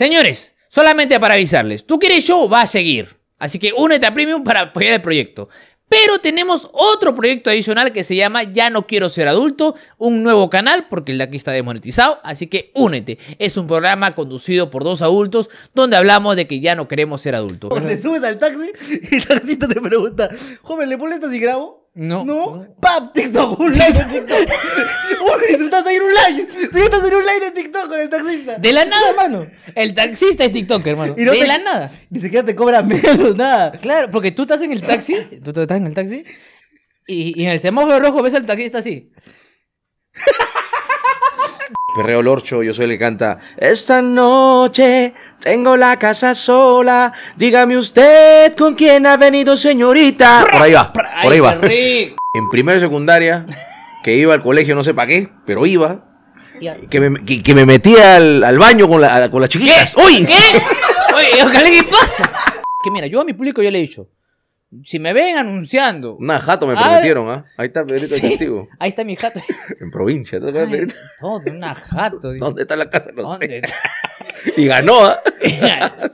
Señores, solamente para avisarles, tú quieres yo va a seguir. Así que únete a Premium para apoyar el proyecto. Pero tenemos otro proyecto adicional que se llama Ya no quiero ser adulto, un nuevo canal porque el de aquí está demonetizado, así que únete. Es un programa conducido por dos adultos donde hablamos de que ya no queremos ser adultos. Le subes al taxi y el taxista te pregunta, joven, ¿le molesta y grabo? No. No. ¡Pap! TikTok, un like de TikTok. Uy, tú estás ahí un like! Tú estás en un like de TikTok con el taxista. De la nada, hermano! El taxista es TikTok, hermano. Y no de la nada. Ni siquiera te cobra menos, nada. Claro, porque tú estás en el taxi. Tú estás en el taxi. Y, y en el semáforo rojo ves al taxista así. Perreo Lorcho, yo soy el que canta. Esta noche tengo la casa sola. Dígame usted con quién ha venido, señorita. Por ahí va, por ahí va. En primera y secundaria, que iba al colegio, no sé para qué, pero iba. Que me, metía al, baño con, la, con las chiquitas. ¿Qué? ¡Uy! ¿Qué? ¿qué pasa? Que mira, yo a mi público ya le he dicho si me ven anunciando. Una jato me prometieron, ¿ah? Ahí está Pedrito sí, Testigo. Ahí está mi jato. en provincia. todo, una jato. ¿Dónde está la casa? No y ganó, ¿ah?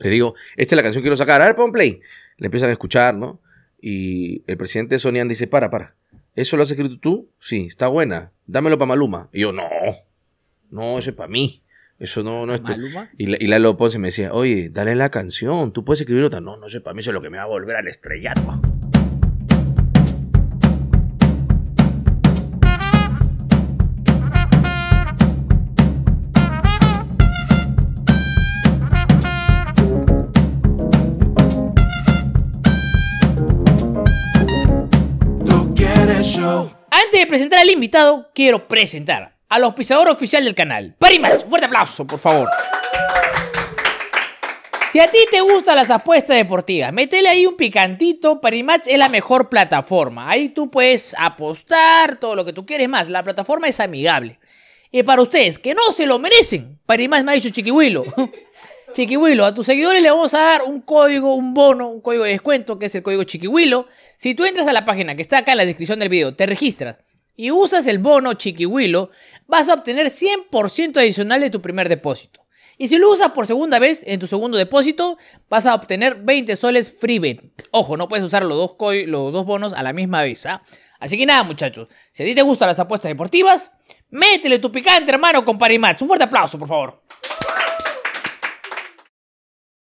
Le digo, esta es la canción que quiero sacar. A play. Le empiezan a escuchar, ¿no? Y el presidente Sonian dice, para, para. ¿Eso lo has escrito tú? Sí, está buena. Dámelo para Maluma. Y yo, no. No, eso es para mí. Eso no, no es tu... Y, la, y Lalo me decía, oye, dale la canción, tú puedes escribir otra. No, no sé, para mí eso es lo que me va a volver al estrellato. Antes de presentar al invitado, quiero presentar al auspiciador oficial del canal. Parimatch, fuerte aplauso, por favor. Si a ti te gustan las apuestas deportivas, metele ahí un picantito. Parimatch es la mejor plataforma. Ahí tú puedes apostar todo lo que tú quieres más. La plataforma es amigable. Y para ustedes que no se lo merecen, Parimatch me ha dicho Chiquihuilo. Chiquihuilo, a tus seguidores le vamos a dar un código, un bono, un código de descuento, que es el código Chiquihuilo. Si tú entras a la página que está acá en la descripción del video, te registras y usas el bono Chiquihuilo, vas a obtener 100% adicional de tu primer depósito. Y si lo usas por segunda vez en tu segundo depósito, vas a obtener 20 soles free bet. Ojo, no puedes usar los dos, los dos bonos a la misma vez. ¿ah? Así que nada, muchachos, si a ti te gustan las apuestas deportivas, métele tu picante, hermano, con Parimatch. Un fuerte aplauso, por favor.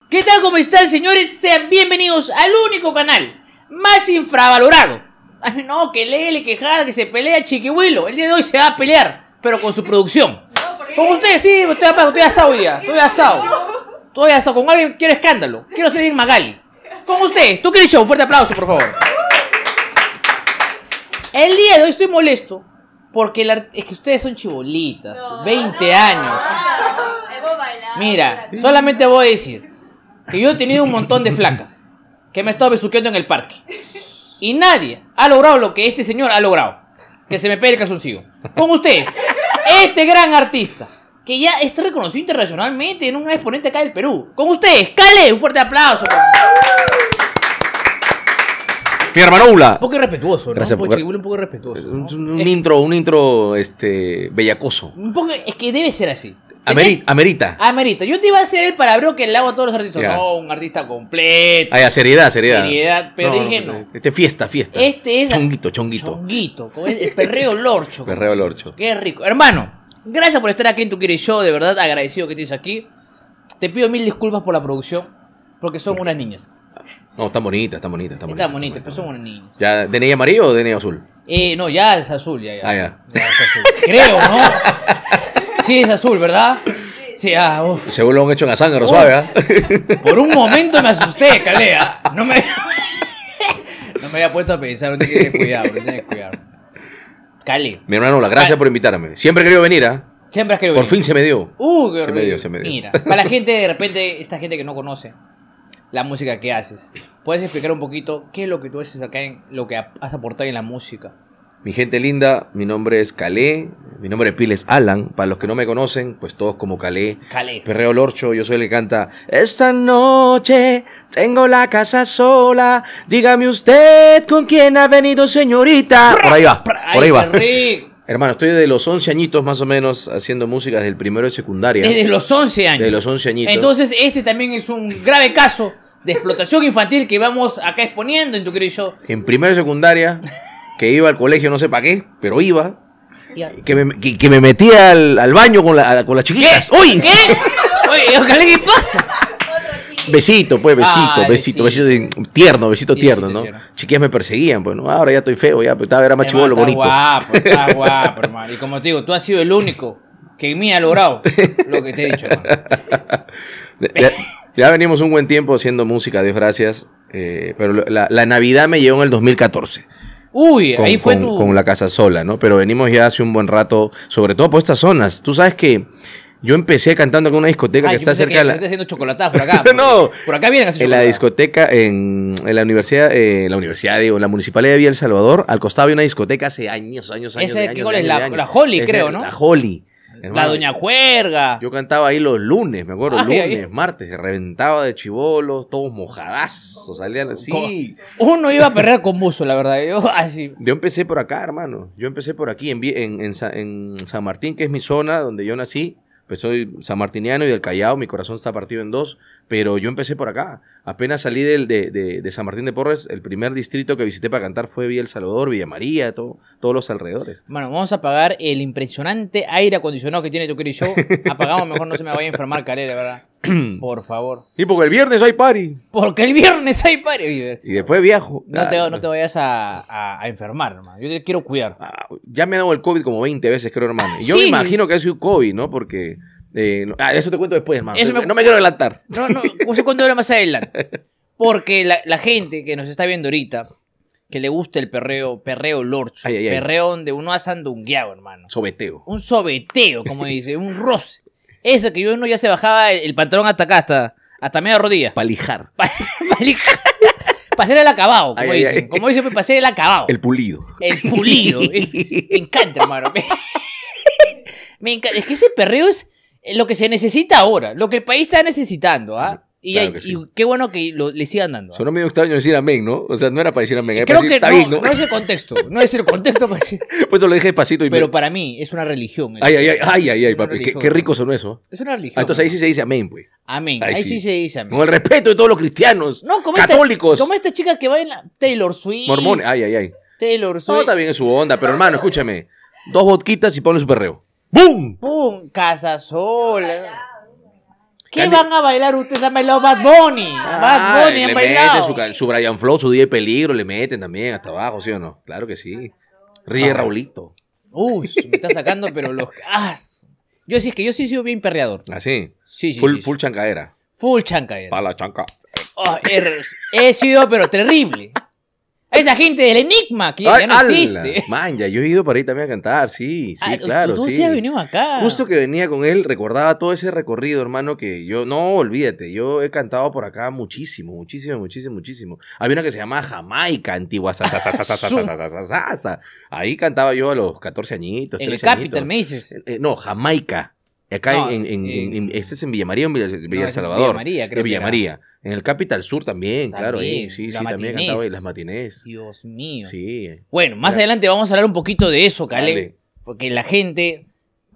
¿Qué tal? ¿Cómo están, señores? Sean bienvenidos al único canal más infravalorado. Ay, no, que Lele, que que se pelea chiquihuelo. El día de hoy se va a pelear pero con su producción. Con ustedes, sí, estoy, asado hoy día, estoy asado. Estoy asado, con alguien quiero escándalo, quiero ser bien Magali. Con ustedes, tú qué show, fuerte aplauso, por favor. El día de hoy estoy molesto porque es que ustedes son chibolitas, 20 años. Mira, solamente voy a decir que yo he tenido un montón de flacas que me he estado besuqueando en el parque. Y nadie ha logrado lo que este señor ha logrado. Que se me pegue el calzoncillo. Con ustedes. Este gran artista, que ya está reconocido internacionalmente en un exponente acá del Perú. Con ustedes, Cale, un fuerte aplauso. Hermano, Manoula. Un poco respetuoso, un, poco, Un, intro, un intro este bellacoso. Un es que debe ser así amerita. Ah, amerita. Yo te iba a hacer el palabro que le hago a todos los artistas. No, un artista completo. Ah, seriedad, seriedad. Seriedad, pero dije no, Este fiesta, fiesta. Este es. Chonguito, chonguito. Chonguito. El perreo lorcho. perreo lorcho. Qué rico. Hermano, gracias por estar aquí en Tu Quieres Show. De verdad, agradecido que estés aquí. Te pido mil disculpas por la producción, porque son unas niñas. No, están bonitas, están bonitas Están bonitas Están bonitas, pero son unas niñas. ¿Ya DNI amarillo o DNI azul? Eh, no, ya es azul, ya, ya. Ah, ya. ya Creo, ¿no? Sí, es azul, ¿verdad? Sí, ah, uff. Según lo han hecho en la sangre, suave, ¿ah? Por un momento me asusté, Calea. No me, no me había puesto a pensar, no tienes que cuidar, no que cuidar. Cali. Mi hermano, la, gracias por invitarme. Siempre he querido venir, ¿ah? Siempre has querido Por fin se me dio. Uh, qué se me dio, se me dio. Mira, para la gente, de repente, esta gente que no conoce la música que haces, ¿puedes explicar un poquito qué es lo que tú haces acá en lo que has aportado en la música? Mi gente linda, mi nombre es Calé, mi nombre es Piles Alan. Para los que no me conocen, pues todos como Calé. Calé. Perreo Lorcho, yo soy el que canta. Esta noche tengo la casa sola. Dígame usted con quién ha venido, señorita. Por ahí va, por ahí va. Hermano, estoy de los 11 añitos más o menos haciendo música desde el primero de secundaria. Desde los 11 años. Desde los 11 añitos. Entonces, este también es un grave caso de explotación infantil que vamos acá exponiendo en tu Yo. En primero de secundaria. que iba al colegio, no sé para qué, pero iba. Que me, que, me metía al, al, baño con, la, con las chiquitas. ¿Qué? ¡Uy! ¿Qué? Oye, ¿qué pasa? Besito, pues, besito, besito, besito, tierno, besito tierno, ¿no? Chiquillas me perseguían, pues, ¿no? Ahora ya estoy feo, ya, pues, estaba, era más lo bonito. guapo, está guapo, hermano. Y como te digo, tú has sido el único que me ha logrado lo que te he dicho, Ya, venimos un buen tiempo haciendo música, Dios gracias. Eh, pero la, la Navidad me llegó en el 2014. Uy, ahí fue con, con la casa sola, ¿no? Pero venimos ya hace un buen rato, sobre todo por estas zonas. Tú sabes que yo empecé cantando en una discoteca que está cerca de la. haciendo chocolatadas por acá. no. Por acá vienen a hacer En la discoteca, en, en la universidad, eh, la universidad, digo, la municipalidad de Villa El Salvador, al costado había una discoteca hace años, años, años. es? La, la, creo, ¿no? La Holly la Doña Juerga. Yo cantaba ahí los lunes, me acuerdo, lunes, martes, reventaba de chivolos, todos mojadazos, salían así. Uno iba a perder con muso, la verdad, yo así. Yo empecé por acá, hermano, yo empecé por aquí, en, en, en San Martín, que es mi zona donde yo nací, pues soy sanmartiniano y del Callao, mi corazón está partido en dos, pero yo empecé por acá. Apenas salí del, de, San Martín de Porres, el primer distrito que visité para cantar fue Villa El Salvador, Villa María, todo, todos los alrededores. Bueno, vamos a apagar el impresionante aire acondicionado que tiene tu querido show. Apagamos, mejor no se me vaya a enfermar Calera, ¿verdad? Por favor. Y porque el viernes hay party. Porque el viernes hay party, Y después viajo. No, te, no vayas a, enfermar, hermano. Yo te quiero cuidar. Ah, ya me he dado el COVID como 20 veces, creo, hermano. yo me imagino que ha sido COVID, ¿no? Porque. Eh, ah, eso te cuento después, hermano. No me quiero adelantar. No, no, eso cuento más adelante. Porque la, gente que nos está viendo ahorita, que le gusta el perreo, perreo lorch, perreo donde uno ha sandungueado, hermano. Sobeteo. Un sobeteo, como dice, un roce. Eso, que yo uno ya se bajaba el, pantalón hasta acá, hasta, media rodilla. Palijar. Palijar. hacer el acabado, como dicen. Como dicen, hacer el acabado. El pulido. El pulido. Me encanta, hermano. Me encanta. Es que ese perreo es lo que se necesita ahora, lo que el país está necesitando, ¿ah? Y, qué bueno que lo, le sigan dando. ¿ah? Sonó medio extraño decir amén, ¿no? O sea, no era para decir amén. Creo que no, no es el contexto. No es el contexto para decir- Pues lo dije despacito y Pero para mí es una religión. Ay, ay, ay, ay, ay, ay, papi. Qué, rico son eso. Es una religión. Ah, entonces ahí sí se dice amén, güey. Pues. Amén. Ahí, sí. se dice amén. Con el respeto de todos los cristianos. No, como esta- católicos. como esta chica que va la Taylor Swift. Mormón. Ay, ay, ay. Taylor Swift. No, está bien en su onda, pero hermano, escúchame. Dos botquitas y ponle su perreo. ¡Bum! ¡Bum! casa sola. ¿Qué van a bailar ustedes? Han bailado Bad Bunny. Ah, Bad Bunny han bailado. su, su Brian Flow, su día de peligro, le meten también hasta abajo, ¿sí o no? Claro que sí. Ríe Raulito. Uy, me está sacando, pero los. Ah, yo sí, es que yo sí he sido bien perreador. ¿Ah, sí? Sí, sí. Full, chancadera. full chancadera. chancaera. Full chancaera. Para la chanca. Oh, he sido, pero terrible. Esa gente del Enigma, que ya no existe. Man, ya yo he ido por ahí también a cantar, sí, sí, claro. sí Justo que venía con él, recordaba todo ese recorrido, hermano, que yo, no, olvídate, yo he cantado por acá muchísimo, muchísimo, muchísimo, muchísimo. Había una que se llama Jamaica, antigua, ahí cantaba yo a los 14 añitos. En el Capital, me dices. no, Jamaica. Acá eh, en, este es en Villa María, en Villa, Salvador. en María, creo. Villa María. En el Capital Sur también, claro. sí, sí, también cantaba y las matinés. Dios mío. Sí. Bueno, más adelante vamos a hablar un poquito de eso, Cale. Porque la gente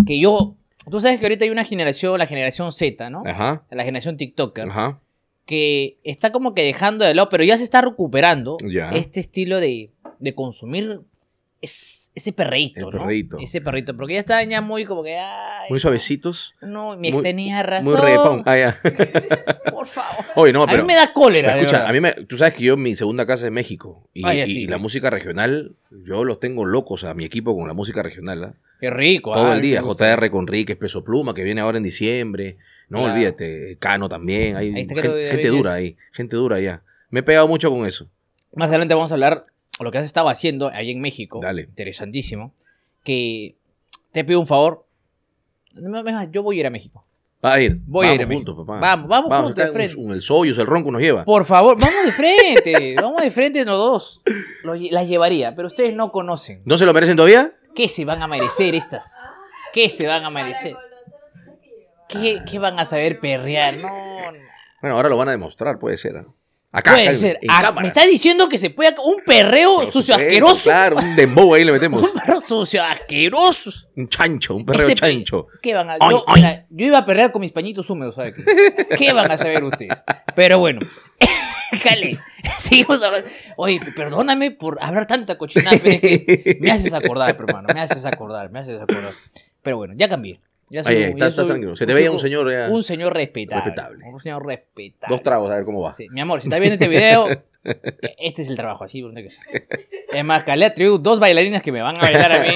que yo. Tú sabes que ahorita hay una generación, la generación Z, ¿no? Ajá. La generación TikToker. Ajá. Que está como que dejando de lado, pero ya se está recuperando este estilo de, de consumir ese perrito. Ese perrito. Porque ya estaban ya muy como que. muy suavecitos. No, mi ex tenía razón. Muy repón. Ah, Por favor. no, pero, a mí me da cólera. escucha, a mí me, tú sabes que yo, mi segunda casa es México. Y, ah, la música regional, yo los tengo locos a mi equipo con la música regional. ¿ah? Qué rico. Todo el día. JR con Rick, Pluma, que viene ahora en diciembre. No olvídate. Eh, Cano también. Hay gente, dura ahí. Gente dura ya. Me he pegado mucho con eso. Más adelante vamos a hablar o lo que has estado haciendo ahí en México, interesantísimo, que te pido un favor. Yo voy a ir a México. Va a ir. Voy vamos a ir a juntos, papá. Vamos, vamos, juntos de frente. Un, el sollo, el ronco nos lleva. Por favor, vamos de frente. vamos de frente los dos. las llevaría, pero ustedes no conocen. ¿No se lo merecen todavía? ¿Qué se van a merecer estas? ¿Qué se van a merecer? ¿Qué, qué van a saber perrear? No, Bueno, ahora lo van a demostrar, puede ser. ¿no? Acá, puede ser. Ah, me está diciendo que se puede. Un perreo sucio asqueroso. Claro, un dembow ahí le metemos. un perreo sucio asqueroso. Un chancho, un perreo chancho. ¿Qué van a hacer? yo, iba a perrear con mis pañitos húmedos, ¿sabes qué? ¿Qué van a saber ustedes? Pero bueno. Jale, seguimos hablando. Oye, perdóname por hablar tanta cochinada, que me haces acordar, hermano, me haces acordar, me haces acordar. Pero bueno, ya cambié. Ya Oye, estás, tranquilo. Se te veía un señor. Un señor respetable, Un señor respetable. Dos tragos, a ver cómo va. Sí, mi amor, si estás viendo este video, este es el trabajo. Así, que Es más, que a Tribu, dos bailarinas que me van a bailar a mí,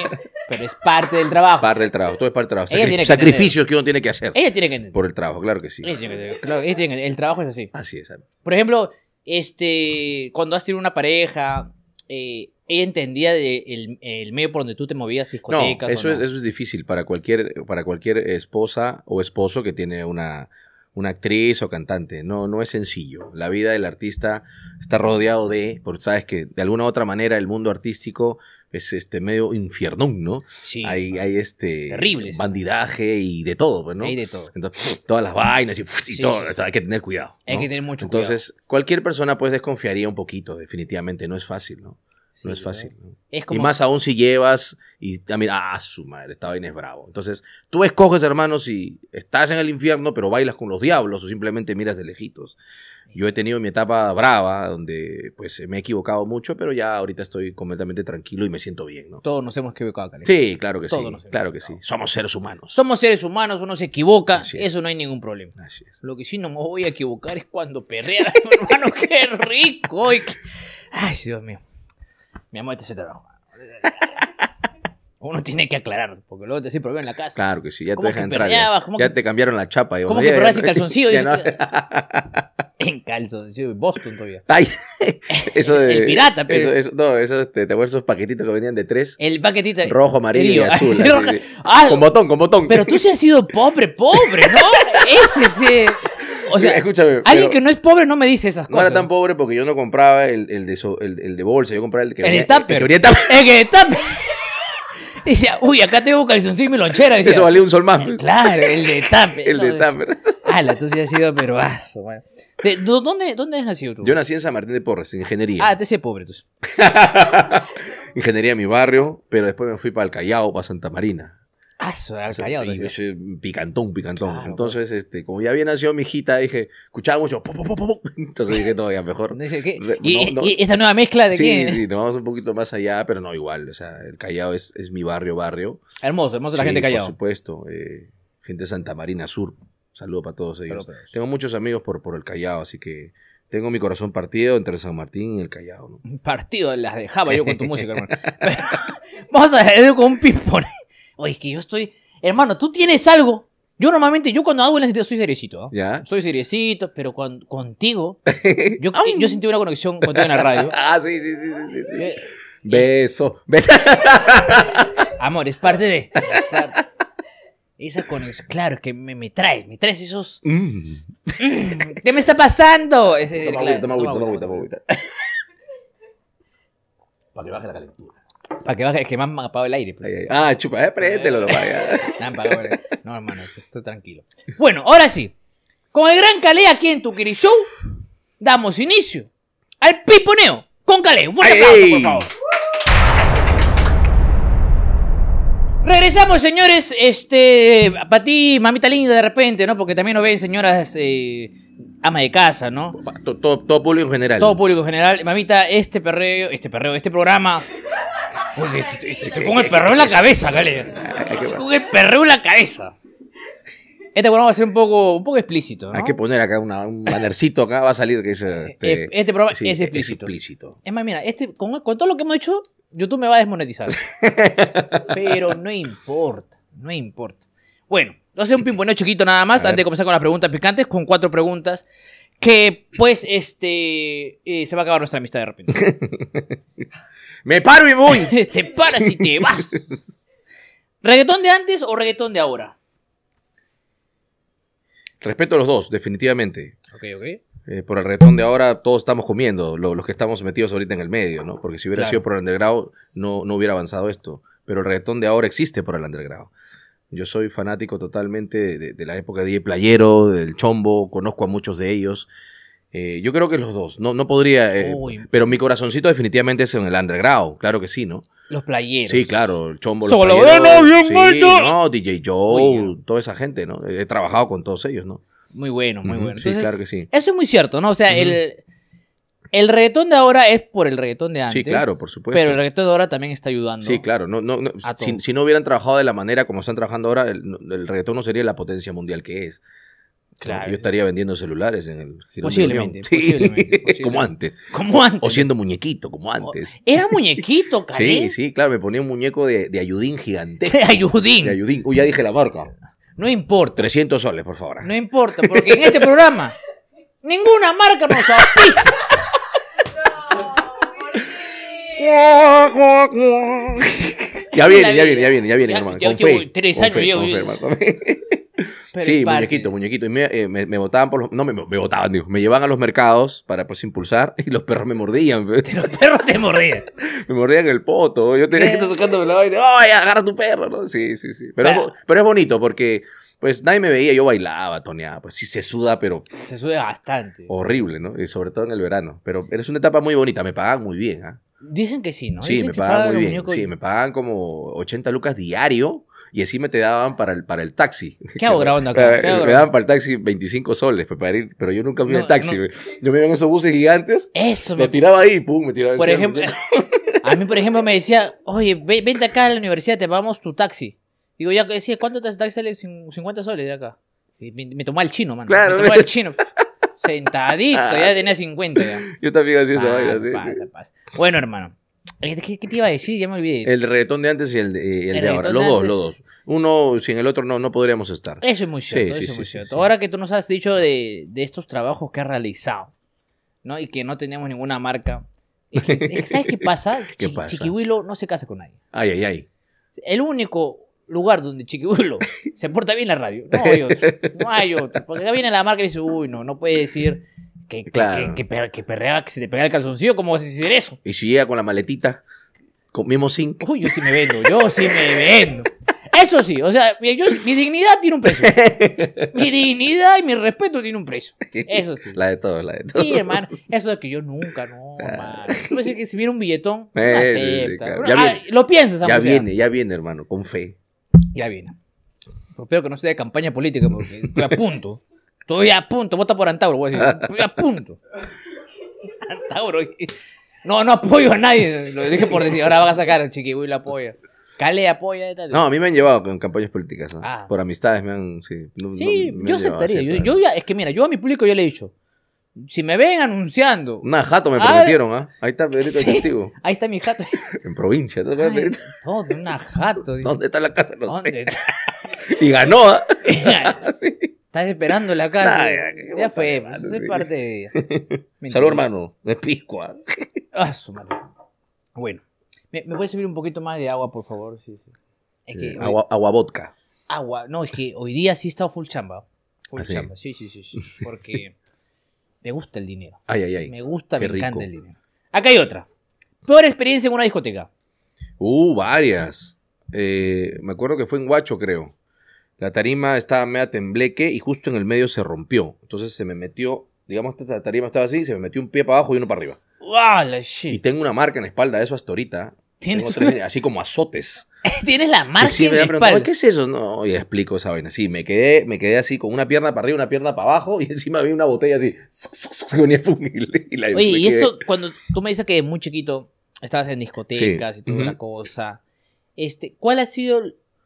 pero es parte del trabajo. Parte del trabajo, todo es parte del trabajo. Sacrif que sacrificios que uno tiene que hacer. Ella tiene que entender. Por el trabajo, claro que sí. Ella tiene que tiene el trabajo es así. Así es. Por ejemplo, este, cuando has tenido una pareja, eh, ella entendía de el, medio por donde tú te movías, discotecas. No, eso, Es, eso es difícil para cualquier, para cualquier esposa o esposo que tiene una, una actriz o cantante. No, no es sencillo. La vida del artista está rodeado de, porque sabes que de alguna u otra manera el mundo artístico es este medio infierno, ¿no? Sí. Hay, hay este terribles. bandidaje y de todo, pues, ¿no? Hay de todo. Entonces, todas las vainas y, todo. hay que tener cuidado. Hay que tener mucho cuidado. Entonces, cualquier persona pues desconfiaría un poquito, definitivamente. No es fácil, ¿no? no es fácil. Y más aún si llevas y ah, mira, ah, su madre, esta vaina es bravo. Entonces, tú escoges, hermano, si estás en el infierno, pero bailas con los diablos o simplemente miras de lejitos. Yo he tenido mi etapa brava, donde pues me he equivocado mucho, pero ya ahorita estoy completamente tranquilo y me siento bien, ¿no? Todos nos hemos equivocado, Sí, claro que sí. Claro que sí. Somos seres humanos. Somos seres humanos, uno se equivoca, eso no hay ningún problema. Lo que sí no me voy a equivocar es cuando perrea, hermano, qué rico. Ay, Dios mío. Mi amor, este se trabajo. Uno tiene que aclarar, porque luego te decís problema en la casa. Claro que sí, ya te dejan entrar. Ya, te cambiaron la chapa. ¿Cómo que probás en calzoncillo? en calzoncillo, en Boston todavía. eso de, El pirata, pero. Eso, no, eso, este, te, te esos paquetitos que venían de tres. El paquetito. Rojo, amarillo y azul. Ah, con botón, con botón. Pero tú sí has sido pobre, pobre, ¿no? ese, ese o sea, escúchame. Alguien que no es pobre no me dice esas cosas. No era tan pobre porque yo no compraba el, de, el, de bolsa, yo compraba el que El de tupper. El de El que tupper. Decía, uy, acá tengo calzoncillo y mi lonchera. Eso valía un sol más. Claro, el de tupper. el de tupper. Ala, tú sí has sido peruazo, bueno. dónde, ¿Dónde has nacido tú? Yo nací en San Martín de Porres, en ingeniería. Ah, te sé pobre tú. ingeniería en mi barrio, pero después me fui para el Callao, para Santa Marina picantón, picantón. Entonces, este, como ya había nacido mi hijita, dije, escuchaba mucho. Entonces dije, todavía mejor. ¿Y, esta nueva mezcla de sí, Sí, sí, nos vamos un poquito más allá, pero no igual. O sea, el Callao es, mi barrio, barrio. Hermoso, hermoso la gente Callao. Por supuesto. Eh, gente de Santa Marina Sur. Saludo para todos ellos. tengo muchos amigos por, por el Callao, así que tengo mi corazón partido entre San Martín y el Callao. Partido, las dejaba yo con tu música, hermano. Vamos a ver con un pispone. Oye, es que yo estoy. Hermano, tú tienes algo. Yo normalmente, yo cuando hago la situación soy seriecito. ¿ah? ¿Ya? Soy seriecito, pero con, contigo. Yo, sentí una conexión contigo en la radio. ah, sí, sí, sí. sí, sí. Eh, beso. Eh, Amor, es parte de. Esa conexión. Claro, es que me, me traes, me traes esos. Mm. ¿Qué me está pasando? toma, toma, agüita, toma agüita, toma Para que baje la calentura. Para que baje, es que me han apagado el aire. Pues. ah, chupa, eh, lo paga. no, hermano, estoy tranquilo. Bueno, ahora sí. Con el gran Calé aquí en tu Show, damos inicio al piponeo con Calé. Un fuerte aplauso, por favor. Regresamos, señores. Este, para ti, mamita linda, de repente, ¿no? Porque también nos ven señoras eh, ama de casa, ¿no? Todo, todo, público en general. Todo público en general. Mamita, este perreo, este perreo, este programa Estoy el perro en la cabeza, cale Estoy el perro en la cabeza. Este programa va a ser un poco, un poco explícito. ¿no? Hay que poner acá un bannercito acá, va a salir que eh, es. Este, eh, este, programa es, explícito. es, más, mira, este, con, todo lo que hemos hecho, YouTube me va a desmonetizar. Pero no importa, no importa. Bueno, no a hacer un pimponeo chiquito nada más, antes de comenzar con las preguntas picantes, con cuatro preguntas. Que pues este. Eh, se va a acabar nuestra amistad de repente. Me paro y voy. te paras y te vas. ¿Reggaetón de antes o reggaetón de ahora? Respeto a los dos, definitivamente. Ok, ok. Eh, por el reguetón de ahora todos estamos comiendo, los que estamos metidos ahorita en el medio, ¿no? Porque si hubiera sido por el underground no, no hubiera avanzado esto. Pero el reggaetón de ahora existe por el underground. Yo soy fanático totalmente de, la época de Playero, del Chombo, conozco a muchos de ellos. Eh, yo creo que los dos. No, no podría. Eh, pero mi corazoncito definitivamente es en el underground. Claro que sí, ¿no? Los playeros. Sí, claro. El chombo. Los playeros, No, DJ Joe, toda esa gente, ¿no? He trabajado con todos ellos, ¿no? Muy bueno, muy bueno. sí, claro que sí. Eso es muy cierto, ¿no? O sea, el. El reggaetón de ahora es por el reggaetón de antes. Sí, claro, por supuesto. Pero el reggaetón de ahora también está ayudando. Sí, claro. si, no hubieran trabajado de la manera como están trabajando ahora, el, el, reggaetón no sería la potencia mundial que es yo estaría vendiendo celulares en el giro Posiblemente, de posiblemente, posiblemente. como antes. Como antes. O siendo muñequito, como antes. Era muñequito, cara. Sí, sí, claro, me ponía un muñeco de, ayudín gigante, De ayudín. De ayudín. Uy, ya dije la marca. No importa. 300 soles, por favor. No importa, porque en este programa ninguna marca nos auspicia. ya, viene, ya viene, ya viene, ya viene, hermano. Tres años, sí, muñequito, muñequito. Y eh, me, botaban por No, me, me digo. Me llevaban a los mercados para pues impulsar y los perros me mordían. Pues. Los perros te mordían. me mordían el poto. Yo tenía que estar sacándome la vaina. ¡Ay, agarra tu perro! Sí, sí, sí. Pero, es bonito porque pues nadie me veía, yo bailaba, toneaba, pues sí se suda, pero... Se suda bastante. Horrible, ¿no? Y sobre todo en el verano. Pero es una etapa muy bonita, me pagan muy bien, ¿ah? Dicen que sí, ¿no? Sí, me pagan muy bien. Sí, me pagan como 80 lucas diario y así me te daban para el, para el taxi. ¿Qué hago grabando acá? me daban para el taxi 25 soles pues, para ir, pero yo nunca vi el taxi. Yo me iba en esos buses gigantes. Eso, me... Lo tiraba ahí, pum, me tiraba Por ejemplo, a mí, por ejemplo, me decía, oye, vente acá a la universidad, te pagamos tu taxi. Digo, ya decía, ¿cuánto te taxi sale 50 soles de acá? me, tomaba el chino, mano. Claro, me tomaba el chino. Sentadito, ya ah. tenía 50. Yo también hacía esa ah, vaina. Bueno, hermano. Eh, ¿Qué, te iba a decir? Ya me olvidé. El reggaetón de antes y el de, eh, el de ahora. Los dos, los dos. Uno sin el otro no, no podríamos estar. Eso es muy cierto. eso es muy cierto. Ahora que tú nos has dicho de, de, estos trabajos que has realizado, ¿no? Y que no tenemos ninguna marca. ¿Sabes qué pasa? ¿Qué pasa? no se casa con nadie. Ay, ay, ay. El único lugar donde Chiquihuilo se porta bien la radio. No hay otro. No hay otro. Porque acá viene la marca y dice, uy, no, no puede decir que, que, que, perreaba, que se te pegaba el calzoncillo, ¿cómo vas a decir eso? Y si llega con la maletita, con mismo zinc. Uy, yo sí me vendo, yo sí me vendo. Eso sí, o sea, mi dignidad tiene un precio. Mi dignidad y mi respeto tiene un precio. Eso sí. La de todos, la de todos. Sí, hermano. Eso es que yo nunca, no, hermano. Ah. que si viene un billetón, eh, acepta. Ah, lo piensas, Ya viene, ya viene, hermano, con fe. Ya viene. Espero que no sea de campaña política, porque estoy punto. Estoy a punto, vota por Antauro, voy a decir. Estoy a punto. Antauro. No, no apoyo a nadie. Lo dije por decir, ahora va a sacar al chiquibuy lo apoya. Cale apoya y tal. No, a mí me han llevado con campañas políticas. Ah. Por amistades me han. Sí, sí yo aceptaría. Yo, yo ya, es que mira, yo a mi público ya le he dicho si me ven anunciando. Una jato me prometieron, ¿ah? ¿ah? Ahí está Pedrito sí, Ahí está mi jato. en provincia, Ay, todo, una jato. ¿Dónde está la casa? No sé. y ganó, ¿ah? Estás esperando la casa. ya, fue, soy parte de ella. Salud, hermano. De piscoa. ¿ah? ah, su Bueno, ¿me, ¿me puedes servir un poquito más de agua, por favor? Sí, sí. Eh, agua, vodka. Agua, no, es que hoy día sí he estado full chamba. Full ¿Ah, chamba, sí, sí, sí. sí porque. Me gusta el dinero. Ay, ay, ay. Me gusta, me encanta el dinero. Acá hay otra. Peor experiencia en una discoteca. Uh, varias. Eh, me acuerdo que fue en Guacho, creo. La tarima estaba media tembleque y justo en el medio se rompió. Entonces se me metió, digamos, esta tarima estaba así, se me metió un pie para abajo y uno para arriba. Wow, la shit. Y tengo una marca en la espalda, eso hasta ahorita. ¿Tienes así como azotes. Tienes la marca sí, ¿Qué es eso? No, y explico esa vaina. Sí, me quedé, me quedé así con una pierna para arriba, una pierna para abajo y encima vi una botella así. Y Oye, y eso, cuando tú me dices que muy chiquito estabas en discotecas y toda la cosa, este, ¿cuál ha sido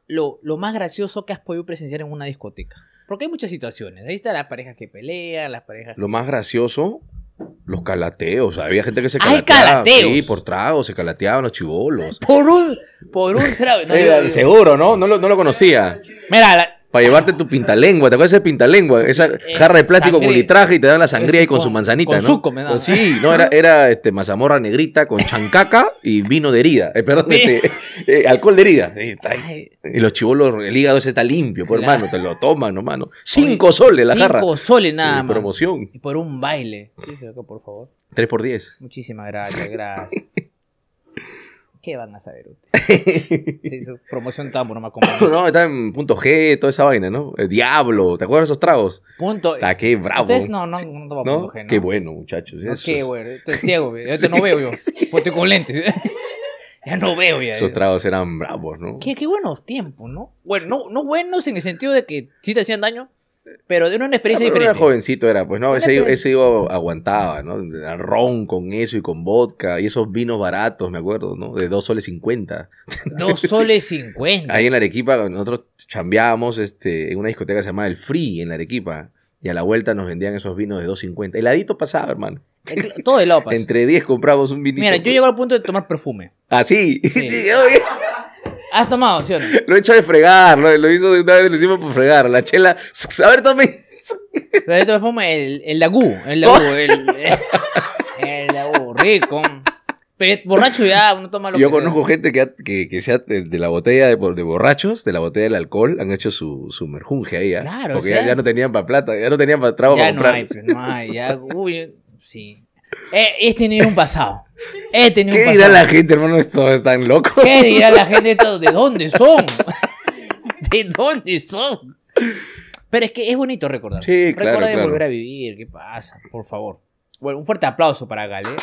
lo, lo, más gracioso que has podido presenciar en una discoteca? Porque hay muchas situaciones. Ahí están las parejas que pelean, las parejas. Lo más gracioso, los calateos, había gente que se calateaba. Sí, por trago, se calateaban los chivolos. Por un, por un trago. seguro, ¿no? No lo, no lo conocía. Mira, la, para llevarte tu pintalengua, ¿te acuerdas de pintalengua? Esa jarra de plástico con litraje y te dan la sangría y con, su manzanita, con ¿no? Suco me da. Sí, no, era, era este, mazamorra negrita con chancaca y vino de herida. Eh, perdón, este, eh, alcohol de herida. Y los chivolos, el hígado ese está limpio, por pues, hermano, te lo toman, hermano. Cinco soles la jarra. Cinco soles nada más. Promoción. Y por un baile. por favor. Tres por diez. Muchísimas gracias, gracias. ¿qué van a saber promoción tampoco no me no, está en punto G, toda esa vaina, ¿no? El diablo, ¿te acuerdas de esos tragos? Punto. Ah, qué bravo. Ustedes no, no, no punto G, ¿no? Qué bueno, muchachos. No, qué bueno, estoy ciego, yo te no veo yo, porque estoy con lentes. Ya no veo ya. Esos tragos eran bravos, ¿no? Qué, buenos tiempos, ¿no? Bueno, no, no buenos en el sentido de que sí te hacían daño, pero de una experiencia ah, diferente. Era jovencito era, pues no, ese, iba, aguantaba, ¿no? Ron con eso y con vodka y esos vinos baratos, me acuerdo, ¿no? De 2 soles 50. 2 soles 50. Ahí en Arequipa nosotros chambeábamos este, en una discoteca que se llamaba El Free en Arequipa. Y a la vuelta nos vendían esos vinos de 2.50. Heladito pasaba, hermano. Todo el pasaba. Entre 10 comprábamos un vinito. Mira, yo pues. llego al punto de tomar perfume. ¿Ah, sí. Ah, ¿Has tomado, sí Lo he hecho de fregar, lo, hizo de una vez, lo hicimos por fregar. La chela. A ver, tome. Pero de forma, el, el lagu El lagu el, el rico. borracho ya, uno toma lo Yo conozco gente que, ha, que, que sea de, la botella de, de, borrachos, de la botella del alcohol, han hecho su, su merjunje ahí. ¿ah? Claro, Porque ya, no tenían para plata, ya no tenían para trabajo. comprar. hay, pues, no hay, ya. Uy, sí. Eh, es tener un pasado. Eh, ¿Qué dirá la gente, hermano? Estos están locos. ¿Qué dirá la gente? ¿De dónde son? ¿De dónde son? Pero es que es bonito recordar. Sí, claro, de volver a vivir. ¿Qué pasa? Por favor. Bueno, un fuerte aplauso para Gale. ¿eh?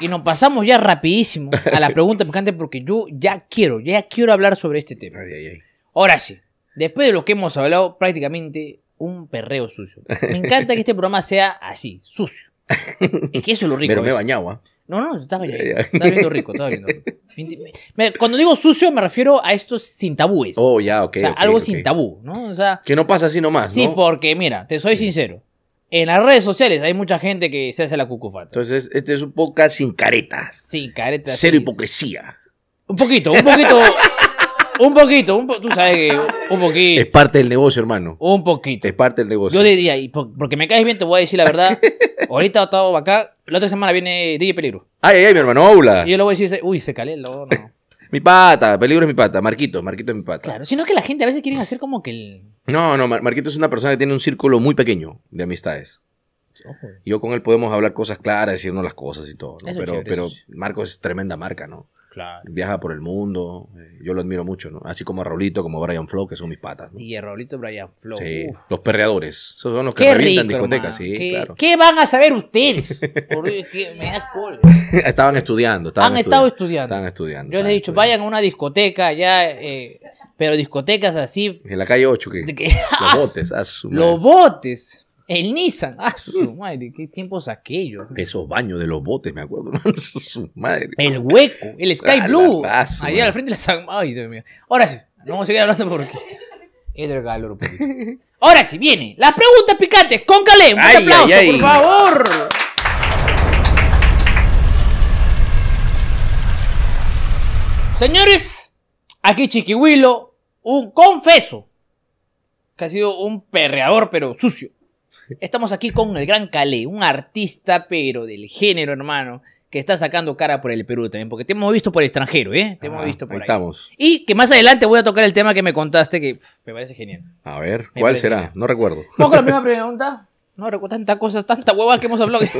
Y nos pasamos ya rapidísimo a la pregunta porque yo ya quiero, ya quiero hablar sobre este tema. Ay, ay, Ahora sí, después de lo que hemos hablado, prácticamente un perreo sucio. Me encanta que este programa sea así, sucio. Es que eso es lo rico. Pero me he bañado, ¿ah? No, no, estás Estás viendo rico, viendo Cuando digo sucio me refiero a estos sin tabúes. Oh, ya, ok. algo sin tabú, ¿no? O sea, que no pasa así nomás, Sí, porque mira, te soy sincero. En las redes sociales hay mucha gente que se hace la cucufata. Entonces, este es un podcast sin caretas. Sin caretas. Cero hipocresía. Un poquito, un poquito. un poquito, un tú sabes que un poquito. Es parte del negocio, hermano. Un poquito. Es parte del negocio. Yo diría, porque me caes bien, te voy a decir la verdad. Ahorita estaba acá, la otra semana viene DJ Peligro. Ay, ay, mi hermano ¡Hola! Y yo le voy a decir, uy, se calé el mi pata, Peligro es mi pata, Marquito, Marquito es mi pata. Claro, sino que la gente a veces quiere hacer como que el... No, no, Marquito es una persona que tiene un círculo muy pequeño de amistades. Oh, yo con él podemos hablar cosas claras, decirnos las cosas y todo, ¿no? pero, pero Marcos es tremenda marca, ¿no? Viaja por el mundo. Eh, yo lo admiro mucho, ¿no? Así como a Raulito, como a Brian Flow, que son mis patas. Y a Raulito Brian Flow. Los perreadores. son los que Qué revientan discotecas, sí, ¿Qué van a saber ustedes? me estaban estudiando. Estaban Han estado estudiando. estudiando. Yo les he dicho, vayan a una discoteca allá, eh, pero discotecas así. En la calle 8, los botes, Los botes. El Nissan. Ah, su mm. madre, qué tiempos aquellos. Esos baños de los botes, me acuerdo. su madre. El hueco, el ah, Sky Blue. Ahí Allá al frente de la sangre. Ay, Dios mío. Ahora sí, no vamos a seguir hablando porque. El calor. Ahora sí, viene. Las preguntas picantes con Calé. Un aplauso, por favor. Señores, aquí Chiquihuilo, un confeso que ha sido un perreador, pero sucio. Estamos aquí con el gran Calé, un artista, pero del género, hermano, que está sacando cara por el Perú también, porque te hemos visto por extranjero, ¿eh? Te hemos ah, visto por Estamos. Y que más adelante voy a tocar el tema que me contaste, que me parece genial. A ver, ¿cuál será? No recuerdo. Pongo con la primera pregunta. No recuerdo tantas cosas, tantas huevas que hemos hablado.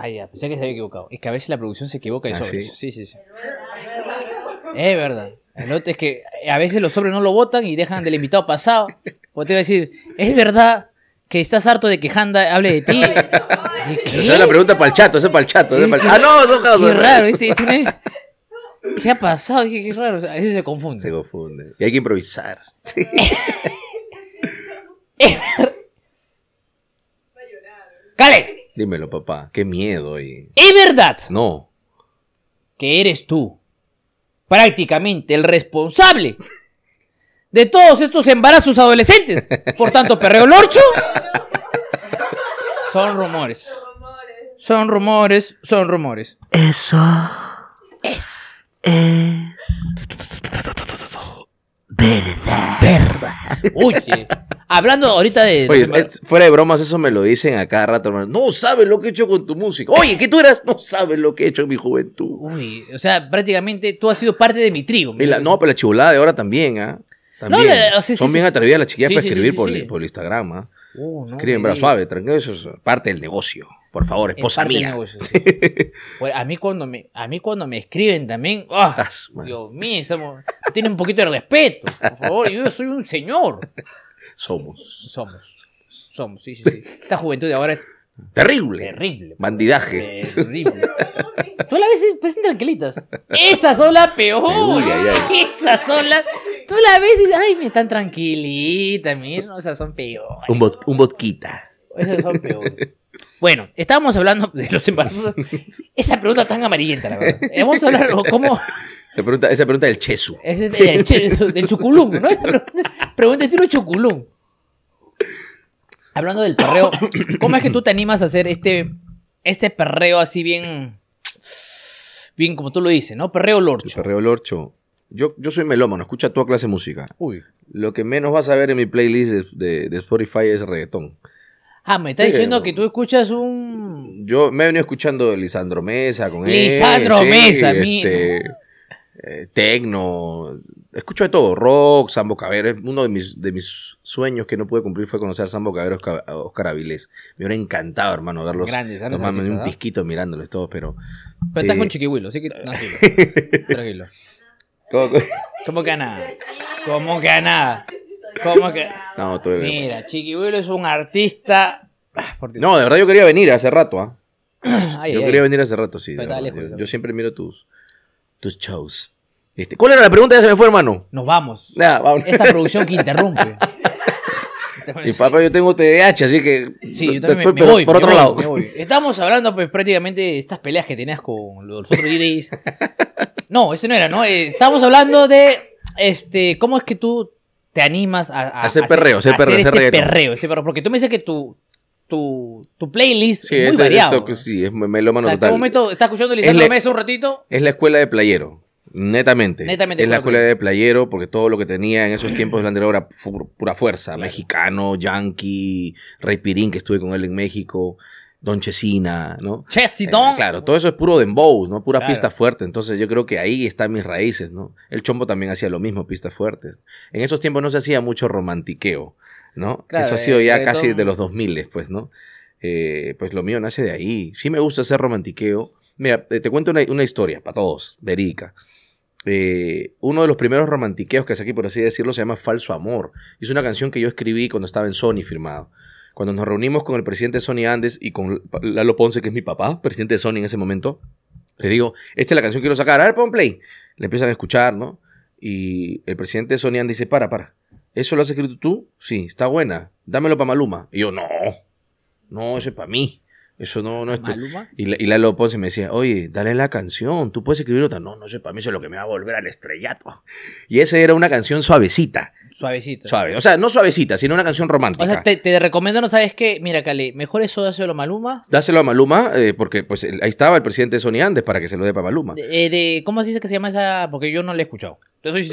Ay, ya, pensé que se había equivocado. Es que a veces la producción se equivoca y ah, eso. Sí, sí, sí. Es verdad es que eh, a veces los hombres no lo votan y dejan del invitado pasado. O te iba a decir, es verdad que estás harto de que Handa hable de ti. Esa es la pregunta para el chato, es para el chato. es para el... Ah, no, no, Qué raro, ¿viste? ¿Qué ha pasado? Qué, qué raro. A veces se confunde. Se confunde. Y hay que improvisar. ¿verdad? ¡Cale! Dímelo, papá. Qué miedo. Y... ¿Es verdad? No. Que eres tú prácticamente el responsable de todos estos embarazos adolescentes. Por tanto, Perreo Lorcho. Son rumores. Son rumores, son rumores. Eso es. Es. Oye, hablando ahorita de. Oye, fuera de bromas, eso me lo dicen a cada rato, No sabes lo que he hecho con tu música. Oye, ¿qué tú eras. No sabes lo que he hecho en mi juventud. Uy, o sea, prácticamente tú has sido parte de mi trigo. no, pero la chibulada de ahora también, ¿ah? Son bien atrevidas las chiquillas para escribir por, Instagram, ¿ah? Uh, no, Escriben, pero suave, tranquilo, eso es parte del negocio. Por favor, esposa mía. Pues a, mí cuando me, a mí cuando me escriben también, ¡ah! Ah, Dios mío, tienen un poquito de respeto, por favor, yo soy un señor. Somos. Somos. Somos, sí, sí, sí. Esta juventud de ahora es Terrible. Terrible. Bandidaje. Terrible. Tú la ves tranquilitas. Esas son las peores. Esas son las. Tú la ves y ay, me están tranquilitas, miren. sea son peores. Un, bot, un botquita. Esas son peores. Bueno, estábamos hablando de los embarazos. Esa pregunta tan amarillenta, la verdad. Eh, vamos a hablar cómo. pregunta, esa pregunta del chesu. Es el, del chuculum, ¿no? Esa pregunta, pregunta estilo chuculum. Hablando del perreo, ¿cómo es que tú te animas a hacer este, este perreo así bien. Bien, como tú lo dices, ¿no? Perreo lorcho. perreo lorcho. Yo, soy melómano, escucha toda clase de música. Uy. Lo que menos vas a ver en mi playlist de, de, de Spotify es reggaetón. Ah, me está diciendo que tú escuchas un. Yo me he venido escuchando Lisandro Mesa con él. Lisandro Mesa, este, eh, Tecno. Escucho de todo, rock, Sambo Cabero. Uno de mis, de mis sueños que no pude cumplir fue conocer a Sambo Cabero Oscar Avilés. Me hubiera encantado, hermano, verlos, un pisquito ¿ah? mirándoles todos, pero. Pero estás eh, con Chiquihuilo, así que. tranquilo. tranquilo. ¿Cómo, que a nada? ¿Cómo que a nada? ¿Cómo que? No, Mira, Chiquibuelo es un artista. Ah, no, de verdad yo quería venir hace rato, ¿ah? yo quería venir hace rato, sí. yo, siempre miro tus, tus shows. Este, ¿Cuál era la pregunta? Ya se me fue, hermano. Nos vamos. Esta producción que interrumpe. Y papá, yo tengo TDAH, así que. Sí, yo también me, voy. Por otro lado. Estamos hablando pues, prácticamente de estas peleas que tenías con los otros No, ese no era, ¿no? Eh, estamos hablando de. Este, ¿cómo es que tú te animas a, hacer perreo, hacer, perreo, hacer, este, este perreo, porque tú me dices que tu tu, tu playlist es muy variado. sí, es melómano o sea, momento estás escuchando Lisandro es Mesa un ratito? Es la escuela de playero, netamente. Netamente. Es la escuela de playero porque todo lo que tenía en esos tiempos de la era pura fuerza. Mexicano, yankee, Rey Pirín, que estuve con él en México. Don Chesina, ¿no? Chesty eh, claro, todo eso es puro dembow, ¿no? Pura pista fuerte. Entonces yo creo que ahí están mis raíces, ¿no? El Chombo también hacía lo mismo, pistas fuertes. En esos tiempos no se hacía mucho romantiqueo, ¿no? eso ha eh, sido ya casi de los 2000, pues, ¿no? Eh, pues lo mío nace de ahí. Sí me gusta hacer romantiqueo. Mira, te cuento una, historia para todos, Verica, uno de los primeros romantiqueos que aquí, por así decirlo, se llama Falso Amor. Es una canción que yo escribí cuando estaba en Sony firmado. Cuando nos reunimos con el presidente Sony Andes y con Lalo Ponce, que es mi papá, presidente de Sony en ese momento, le digo, esta es la canción que quiero sacar, a ver, pon play. Le empiezan a escuchar, ¿no? Y el presidente Sony Andes dice, para, para, ¿eso lo has escrito tú? Sí, está buena, dámelo para Maluma. Y yo, no, no, eso es para mí. Eso no, no es ¿Maluma? Y, Lalo Ponce me decía, oye, dale la canción, tú puedes escribir otra. No, no es para mí eso es lo que me va a volver al estrellato. Y esa era una canción suavecita. Suavecita. Suave. O sea, no suavecita, sino una canción romántica. O sea, te, recomiendo, ¿no sabes qué? Mira, Cali, mejor eso dáselo a Maluma. Dáselo a Maluma, eh, porque pues ahí estaba el presidente Sony Andes para que se lo dé para Maluma. Eh, de, ¿Cómo se dice que se llama esa? Porque yo no la he escuchado.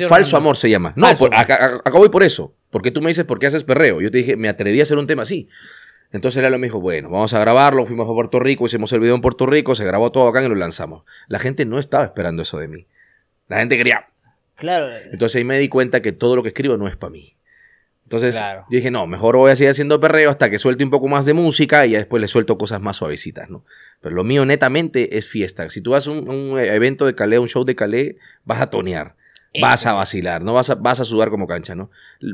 Falso amor se llama. No, acabo y por eso. Porque tú me dices, ¿por qué haces perreo? Yo te dije, me atreví a hacer un tema así. Entonces Lalo me dijo, bueno, vamos a grabarlo, fuimos a Puerto Rico, hicimos el video en Puerto Rico, se grabó todo acá y lo lanzamos. La gente no estaba esperando eso de mí. La gente quería, Claro. Entonces ahí me di cuenta que todo lo que escribo no es para mí. Entonces dije, no, mejor voy a seguir haciendo perreo hasta que suelte un poco más de música y después le suelto cosas más suavecitas, ¿no? Pero lo mío netamente es fiesta. Si tú vas a un, eh, evento de Calais, un show de Calais, vas a tonear, vas a vacilar, no vas a, vas a sudar como cancha, ¿no?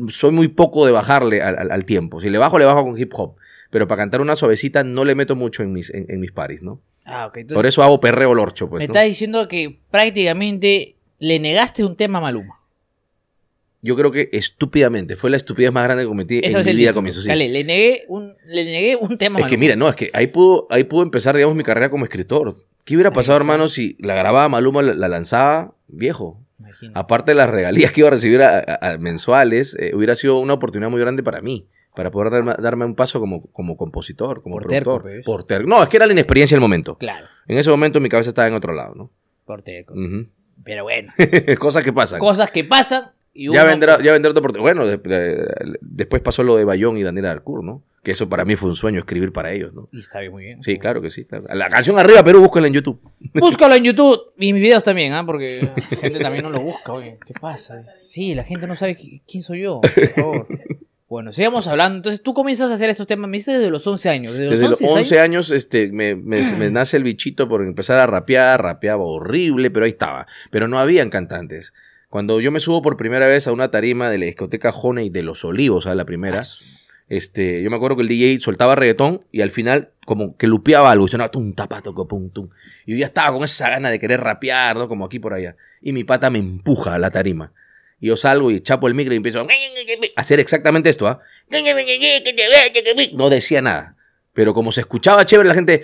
Soy muy poco de bajarle al, tiempo. Si le bajo, le bajo con hip hop. Pero para cantar una suavecita no le meto mucho en mis, en, mis paris, ¿no? Ah, ok. Por eso hago perreo lorcho, pues. Me estás diciendo que prácticamente le negaste un tema a Maluma. Yo creo que estúpidamente, fue la estupidez más grande que cometí en mi vida con mi Dale, le negué un, le negué un tema. Es que mira, no, es que ahí pudo, ahí pudo empezar, digamos, mi carrera como escritor. ¿Qué hubiera pasado, hermano, si la grababa Maluma, la, lanzaba viejo? Aparte de las regalías que iba a recibir mensuales, eh, hubiera sido una oportunidad muy grande para mí, para poder darme, un paso como, como compositor, como productor. Pues. no, es que era la inexperiencia del momento. Claro. En ese momento mi cabeza estaba en otro lado, ¿no? Porter, pero bueno. cosas que pasan. Cosas que pasan. Y ya, vendrá, ya vendrá Bueno, después pasó lo de Bayón y Daniela Arcour, ¿no? Que eso para mí fue un sueño escribir para ellos, ¿no? Y está bien, muy bien. Sí, claro que sí. La canción Arriba Perú, búscala en YouTube. Búscala en YouTube y mis videos también, ¿ah? Porque la gente también no lo busca, oye. ¿Qué pasa? Sí, la gente no sabe quién soy yo, por favor. Bueno, sigamos hablando. Entonces tú comienzas a hacer estos temas, me dices desde los 11 años. Desde, los 11, años, este, me, nace el bichito por empezar a rapear, rapeaba horrible, pero ahí estaba. Pero no habían cantantes. Cuando yo me subo por primera vez a una tarima de la discoteca Honey de los Olivos, a la primera, ah, este, yo me acuerdo que el DJ soltaba reggaetón y al final como que lupeaba algo, y sonaba tum tapato pum tum. Y yo ya estaba con esa gana de querer rapear, ¿no? Como aquí por allá. Y mi pata me empuja a la tarima yo salgo y chapo el micro y empiezo a hacer exactamente esto. ¿ah? No decía nada. Pero como se escuchaba chévere, la gente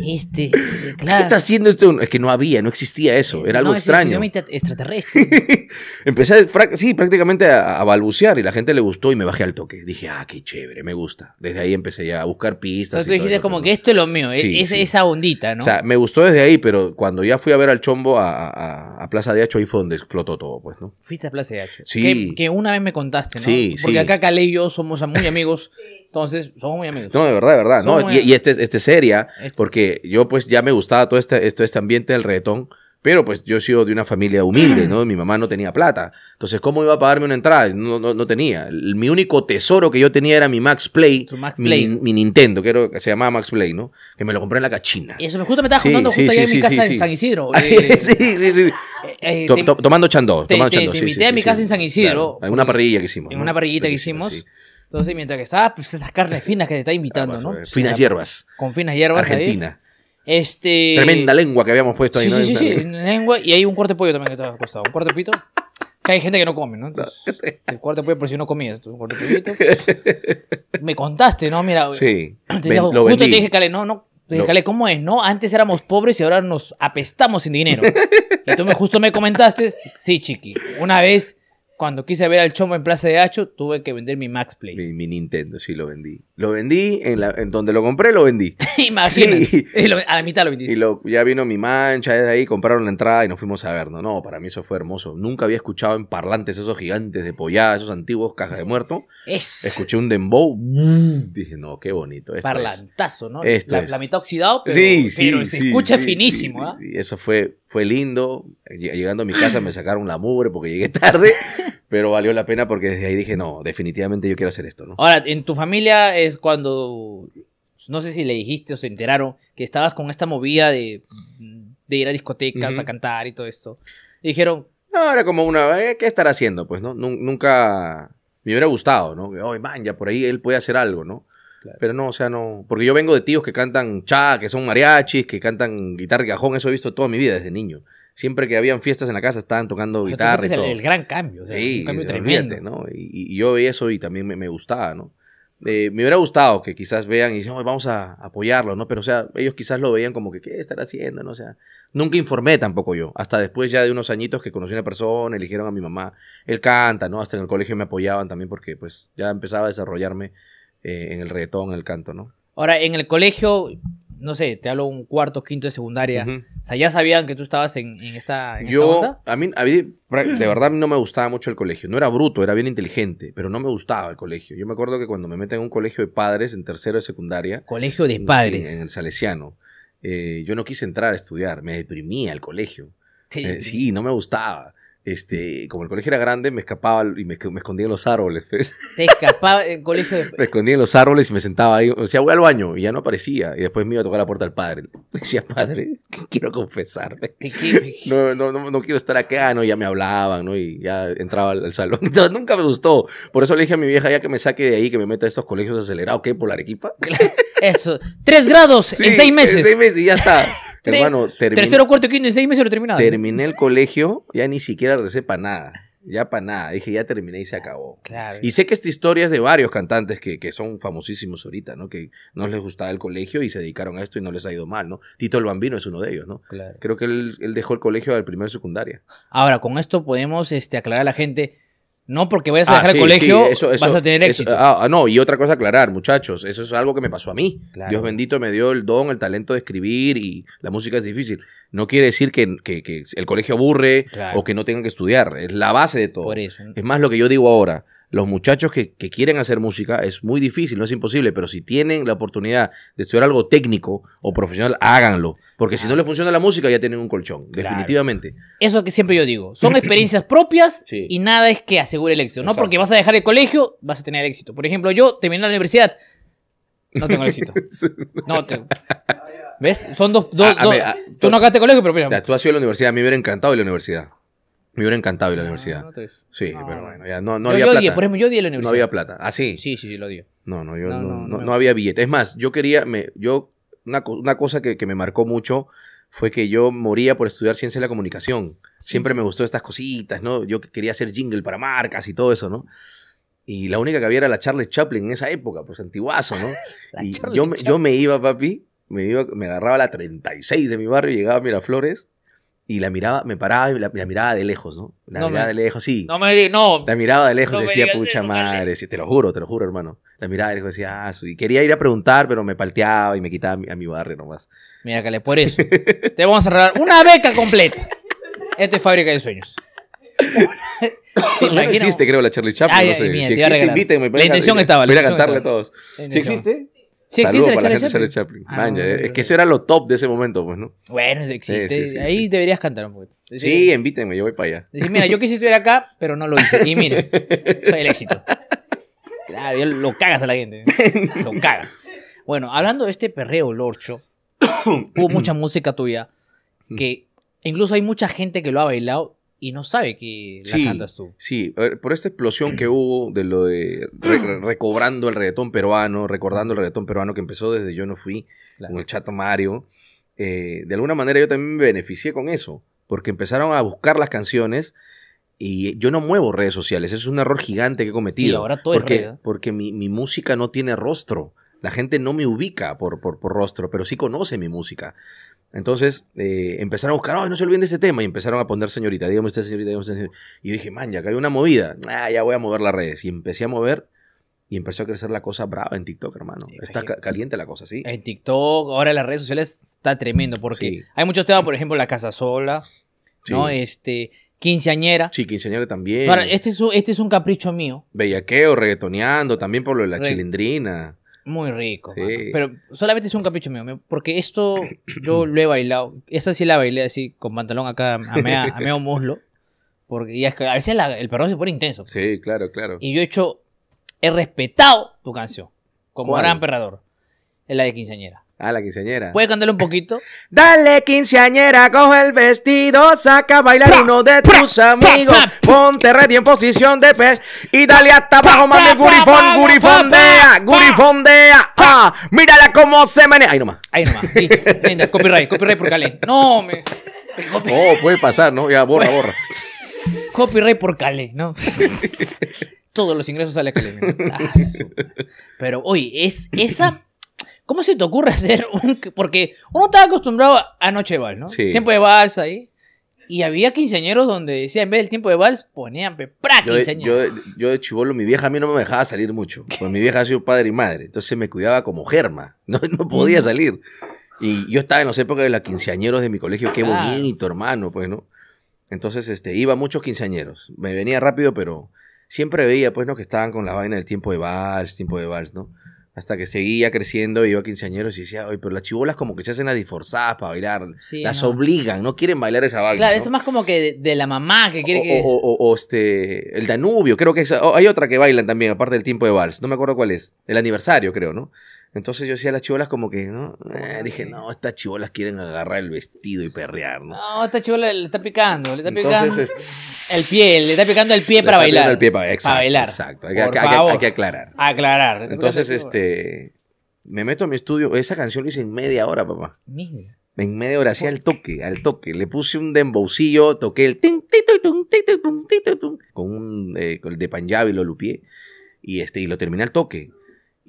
este, ¿Qué está haciendo esto? Es que no había, no existía eso, era algo no, extraño. extraterrestre. Empecé, sí, prácticamente a, balbucear y la gente le gustó y me bajé al toque. Dije, ah, qué chévere, me gusta. Desde ahí empecé ya a buscar pistas. Entonces dijiste como que esto es lo mío, esa ondita, ¿no? O sea, me gustó desde ahí, pero cuando ya fui a ver al Chombo a, Plaza de Hacho, ahí fue donde explotó todo, pues, ¿no? Fuiste a Plaza de Acho, Sí. Que, una vez me contaste, ¿no? Sí, Porque acá Calé y yo somos muy amigos. Entonces, somos muy amigos. No, de verdad, de verdad. no, y, y, este, este seria, porque yo pues ya me gustaba todo este, este ambiente del reggaetón. Pero pues yo he sido de una familia humilde, ¿no? Mi mamá no tenía plata. Entonces, ¿cómo iba a pagarme una entrada? No, no, no tenía. Mi único tesoro que yo tenía era mi Max Play, Mi, Nintendo, que, se llamaba Max Play, ¿no? Que me lo compré en la cachina. Y eso, justo me estaba juntando justo ahí en mi casa en San Isidro. Eh, sí, sí, sí. Eh, eh, tomando chandó. tomando te, chandó, te invité a mi casa en San Isidro. en una parrillita que hicimos. En una parrillita que hicimos. Entonces, mientras que estaba, pues esas carnes finas que te está invitando, ¿no? Finas hierbas. Con finas hierbas. Argentina. Este... Tremenda lengua que habíamos puesto ahí. Sí, ¿no? sí, sí, sí, lengua y hay un cuarto de pollo también que te ha costado. Un cuarto de pito. Que hay gente que no come, ¿no? Entonces, este, El cuarto de pollo, por si no comías, un cuarto de pito. me contaste, ¿no? Mira, sí. Te justo te dije, Cale, no, no, dije, Cale, ¿cómo es? No, antes éramos pobres y ahora nos apestamos sin dinero. y tú me, justo me comentaste, sí, chiqui. Una vez cuando quise ver al Chomo en Plaza de Hacho, tuve que vender mi Max Play. mi Nintendo sí lo vendí. Lo vendí, en, la, en donde lo compré lo vendí. Imagínate. a la mitad lo vendí. Y ya vino mi mancha, ahí compraron la entrada y nos fuimos a ver. No, no, para mí eso fue hermoso. Nunca había escuchado en parlantes esos gigantes de pollada, esos antiguos cajas de muerto. Escuché un dembow. dije, no, qué bonito. Parlantazo, ¿no? Esto la, mitad oxidado, pero, sí, sí, se escucha finísimo. Y ¿ah? eso fue, fue lindo. Llegando a mi casa me sacaron la mugre porque llegué tarde, pero valió la pena porque desde ahí dije, no, definitivamente yo quiero hacer esto, ¿no? Ahora, en tu familia. Eh, cuando, no sé si le dijiste o se enteraron, que estabas con esta movida de, ir a discotecas, a cantar y todo esto, dijeron... No, era como una, eh, ¿qué estará haciendo? Pues, ¿no? Nunca me hubiera gustado, ¿no? Oye, man, ya por ahí él puede hacer algo, ¿no? Pero no, o sea, no. Porque yo vengo de tíos que cantan cha, que son mariachis, que cantan guitarra y cajón, eso he visto toda mi vida desde niño. Siempre que habían fiestas en la casa estaban tocando guitarra. y todo. El, gran cambio, o sea, un cambio tremendo. ¿no? Y, yo veía eso y también me, me, gustaba, ¿no? Eh, me hubiera gustado que quizás vean y dicen, vamos a apoyarlo, ¿no? Pero, o sea, ellos quizás lo veían como que, ¿qué estará haciendo? ¿no? O sea, nunca informé tampoco yo. Hasta después ya de unos añitos que conocí a una persona, eligieron a mi mamá, él canta, ¿no? Hasta en el colegio me apoyaban también porque, pues, ya empezaba a desarrollarme eh, en el reggaetón, en el canto, ¿no? Ahora, en el colegio, no sé, te hablo un cuarto, quinto de secundaria, o sea, ya sabían que tú estabas en, esta, Yo, A, mí, a mí, de verdad, no me gustaba mucho el colegio. No era bruto, era bien inteligente, pero no me gustaba el colegio. Yo me acuerdo que cuando me meten en un colegio de padres en tercero de secundaria. Colegio de padres. en el Salesiano. Eh, yo no quise entrar a estudiar, me deprimía el colegio. Eh, sí no me gustaba este, como el colegio era grande, me escapaba y me, me escondía en los árboles. Pues. escapaba en colegio. Me escondía en los árboles y me sentaba ahí. O sea, voy al baño y ya no aparecía. Y después me iba a tocar la puerta al padre. decía, padre, quiero confesarme. No, no, no, no, quiero estar acá. No, ya me hablaban, ¿no? Y ya entraba al, salón. Entonces, nunca me gustó. Por eso le dije a mi vieja, ya que me saque de ahí, que me meta a estos colegios acelerados, ¿qué? Por la Arequipa. Eso. Tres grados en seis meses. En seis meses, ya está. Hermano, terminé, Tercero, cuarto, quinto, en seis meses lo terminado. Terminé el colegio, ya ni siquiera recé para nada. Ya para nada. Dije, ya terminé y se acabó. Y sé que esta historia es de varios cantantes que, son famosísimos ahorita, ¿no? Que no les gustaba el colegio y se dedicaron a esto y no les ha ido mal, ¿no? Tito el Bambino es uno de ellos, ¿no? Creo que él, dejó el colegio al primer secundaria. Ahora, con esto podemos este, aclarar a la gente no porque vayas a ah, dejar el colegio, vas a tener éxito. Ah, ah, no, y otra cosa aclarar, muchachos, eso es algo que me pasó a mí. Dios bendito me dio el don, el talento de escribir y la música es difícil. No quiere decir que, que, el colegio aburre o que no tengan que estudiar. Es la base de todo. eso. Es más lo que yo digo ahora los muchachos que, quieren hacer música, es muy difícil, no es imposible, pero si tienen la oportunidad de estudiar algo técnico o profesional, háganlo. Porque si no les funciona la música, ya tienen un colchón, definitivamente. Eso que siempre yo digo, son experiencias propias y nada es que asegure el éxito, ¿no? Porque vas a dejar el colegio, vas a tener éxito. Por ejemplo, yo terminé la universidad, no tengo éxito. No tengo. ¿Ves? Son dos. Ah, ah, tú, no acabaste colegio, pero mira. Tú has ido la universidad, a mí me hubiera encantado ir a la universidad. Me hubiera encantado ir a la ah, universidad. sí, ah, pero bueno, ya no, había yo plata. por ejemplo, yo a la universidad. No había plata. ¿Ah, sí? Sí, sí, sí, lo di. No, no, yo no, había billete. Es más, yo quería, me, yo, una, cosa que, me marcó mucho fue que yo moría por estudiar ciencia de la comunicación. Siempre me gustó estas cositas, ¿no? Yo quería hacer jingle para marcas y todo eso, ¿no? Y la única que había era la Charles Chaplin en esa época, pues antiguazo, ¿no? la y yo, yo me iba, papi, me, iba, me agarraba la 36 de mi barrio, y llegaba a Miraflores y la miraba, me paraba y la, miraba de lejos, ¿no? La miraba de lejos, sí. No me digas, no. La miraba de lejos y decía, pucha madre, te lo juro, te lo juro, hermano. La miraba de lejos y decía, ah, y quería ir a preguntar, pero me palteaba y me quitaba a mi, barrio nomás. Mira, Cale, por eso. te vamos a cerrar una beca completa. Esto es Fábrica de Sueños. no existe, creo, la Charlie Chaplin. no sé. si existe, La intención estaba. Voy a eh, cantarle a todos. Si existe, Sí existe la, Chaplin. Ah, es eh, que eso era lo top de ese momento, pues, ¿no? Bueno, existe. Ahí deberías cantar un poquito. sí, invítenme, yo voy para allá. Decir, mira, yo quise estar acá, pero no lo hice. Y mire fue el éxito. Claro, lo cagas a la gente. Lo cagas. Bueno, hablando de este perreo, Lorcho, hubo mucha música tuya que incluso hay mucha gente que lo ha bailado y no sabe que la cantas tú. Sí, por esta explosión que hubo de lo de recobrando el reggaetón peruano, recordando el reggaetón peruano que empezó desde Yo No Fui, con el Chato Mario, eh, de alguna manera yo también me beneficié con eso, porque empezaron a buscar las canciones y yo no muevo redes sociales, eso es un error gigante que he cometido. Sí, ahora todo porque, es Porque mi, música no tiene rostro. La gente no me ubica por, por, por rostro, pero sí conoce mi música. Entonces eh, empezaron a buscar, ¡ay, no se olviden de ese tema! Y empezaron a poner señorita, dígame usted señorita, dígame usted señorita. Y yo dije, man, ya que una movida, ah, ya voy a mover las redes. Y empecé a mover y empezó a crecer la cosa brava en TikTok, hermano. está caliente la cosa, sí. En TikTok, ahora las redes sociales está tremendo porque hay muchos temas, por ejemplo, la casa sola, ¿no? Este, quinceañera. Sí, quinceañera también. este es un, este es un capricho mío. Bellaqueo, reggaetoneando, también por lo de la cilindrina. chilindrina. Muy rico. Pero solamente es un capricho mío, porque esto yo lo he bailado. Esta sí la bailé así con pantalón acá a medio muslo. Porque a veces el perro se pone intenso. Sí, claro, claro. Y yo he hecho, he respetado tu canción como gran perrador. Es la de quinceañera. A ah, la quinceañera. ¿Puede cantarle un poquito? Dale, quinceañera, coge el vestido, saca a bailar uno de tus amigos. Ponte ready en posición de pez y dale hasta abajo, mami, gurifón, gurifondea, gurifondea. Ah, mírala cómo se maneja. Ahí nomás. Ahí nomás. Listo. Linda, copyright, copyright por Calé. No, me. Oh, puede pasar, ¿no? Ya, borra, borra. Copyright por Calé, ¿no? Todos los ingresos salen a Calé. Ah, Pero, oye, es esa ¿Cómo se te ocurre hacer un.? Porque uno estaba acostumbrado a noche vals, ¿no? Sí. Tiempo de vals ahí. Y había quinceañeros donde decía, en vez del tiempo de vals, ponían pra yo, yo, de chivolo, mi vieja a mí no me dejaba salir mucho. Pues mi vieja ha sido padre y madre. Entonces me cuidaba como germa. No, podía mm. salir. Y yo estaba en los épocas de los quinceañeros de mi colegio. Qué bonito, hermano, pues, ¿no? Entonces, este, iba muchos quinceañeros. Me venía rápido, pero siempre veía, pues, ¿no? Que estaban con la vaina del tiempo de vals, tiempo de vals, ¿no? hasta que seguía creciendo, iba a quinceañeros y decía, oye, pero las chivolas como que se hacen a disforzadas para bailar, sí, las obligan, no quieren bailar esa vaina. Claro, eso es más como que de, la mamá que quiere que... O, este, el Danubio, creo que hay otra que bailan también, aparte del tiempo de vals, no me acuerdo cuál es, el aniversario creo, ¿no? Entonces yo decía a las chivolas como que, ¿no? dije, no, estas chivolas quieren agarrar el vestido y perrear, ¿no? No, esta chivola le está picando, le está picando el pie, le está picando el pie para está bailar. El pie para, bailar. Exacto, hay, que, Hay, que aclarar. Aclarar. Entonces, este, me meto a mi estudio, esa canción lo hice en media hora, papá. Mira. En media hora hacía el toque, al toque. Le puse un dembowcillo, toqué el con un el de Panjabi, lo lupié y este y lo terminé al toque.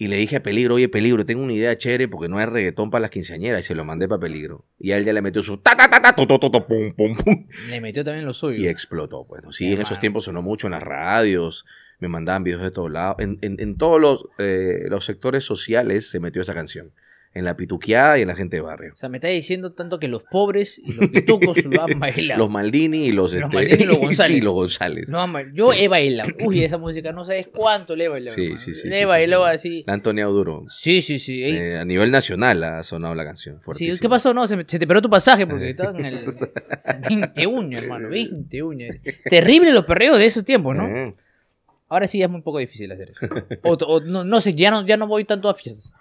Y le dije a Peligro, oye, Peligro, tengo una idea chévere porque no hay reggaetón para las quinceañeras. Y se lo mandé para Peligro. Y a él ya le metió su ta ta ta ta to, to, to, pum pum pum. Le metió también lo suyo. Y explotó, pues. Sí, en esos tiempos sonó mucho en las radios. Me mandaban videos de todos lados. En, en, todos los, eh, los sectores sociales se metió esa canción en la pituqueada y en la gente de barrio. O sea, me está diciendo tanto que los pobres y los pitucos lo han bailado. Los Maldini y los, los, este, Maldini y los González. sí, los González. No, yo he bailado. Uy, esa música no sabes cuánto le he bailado. Sí, sí, sí. Le he bailado así. La Antonia Duro. Sí, sí, sí. Eh, a nivel nacional ha sonado la canción. Sí, ¿qué pasó? No, se, te perdió tu pasaje porque eh. estabas en el 21, hermano. 21. Terrible los perreos de esos tiempos, ¿no? Eh. Ahora sí es muy poco difícil hacer eso. O, no, no sé, ya no, ya no voy tanto a fiestas.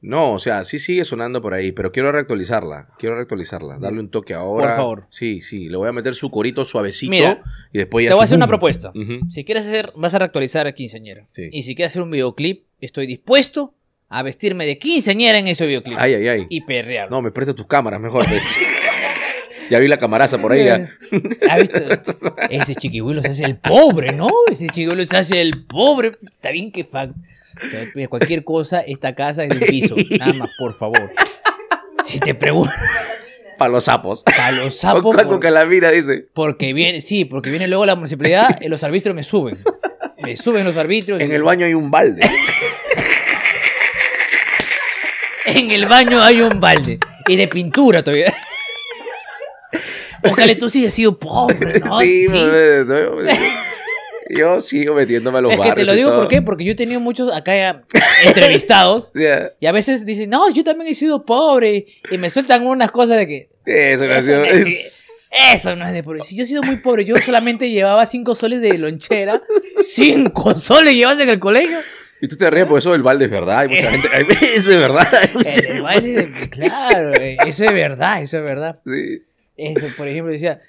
No, o sea, sí sigue sonando por ahí, pero quiero reactualizarla. Quiero reactualizarla. Darle un toque ahora. Por favor. Sí, sí. Le voy a meter su corito suavecito y después ya. Te voy a hacer una propuesta. Si quieres hacer, vas a reactualizar a quinceañera. Sí. Y si quieres hacer un videoclip, estoy dispuesto a vestirme de quinceañera en ese videoclip. Ay, ay, ay. Y perrear. No, me presto tus cámaras mejor. Ya vi la camaraza por ahí. Ese chiquihuilo se hace el pobre, ¿no? Ese chiquihuilo se hace el pobre. Está bien que Cualquier cosa, esta casa es el piso. Nada más, por favor. Si te pregunto. Para los sapos. Para los sapos. Con, dice. Porque viene, sí, porque viene luego la municipalidad, y eh, los arbitros me suben. Me suben los arbitros En el baño hay un balde. en el baño hay un balde. Y de pintura todavía. Ojalá tú sí has sido pobre, ¿no? Sí, ¿Sí? no, Yo sigo metiéndome a los es Que te lo digo, ¿por qué? Porque yo he tenido muchos acá entrevistados. Y a veces dicen, no, yo también he sido pobre. Y me sueltan unas cosas de que. Eso, no, eso es, eso no es de pobre. Si yo he sido muy pobre, yo solamente llevaba cinco soles de lonchera. ¿Cinco soles llevas en el colegio? Y tú te ríes por eso del balde es verdad. Hay mucha eh. gente. Eso es verdad. el balde, claro, eh, eso es verdad, eso es verdad. Sí. Eso, por ejemplo, decía,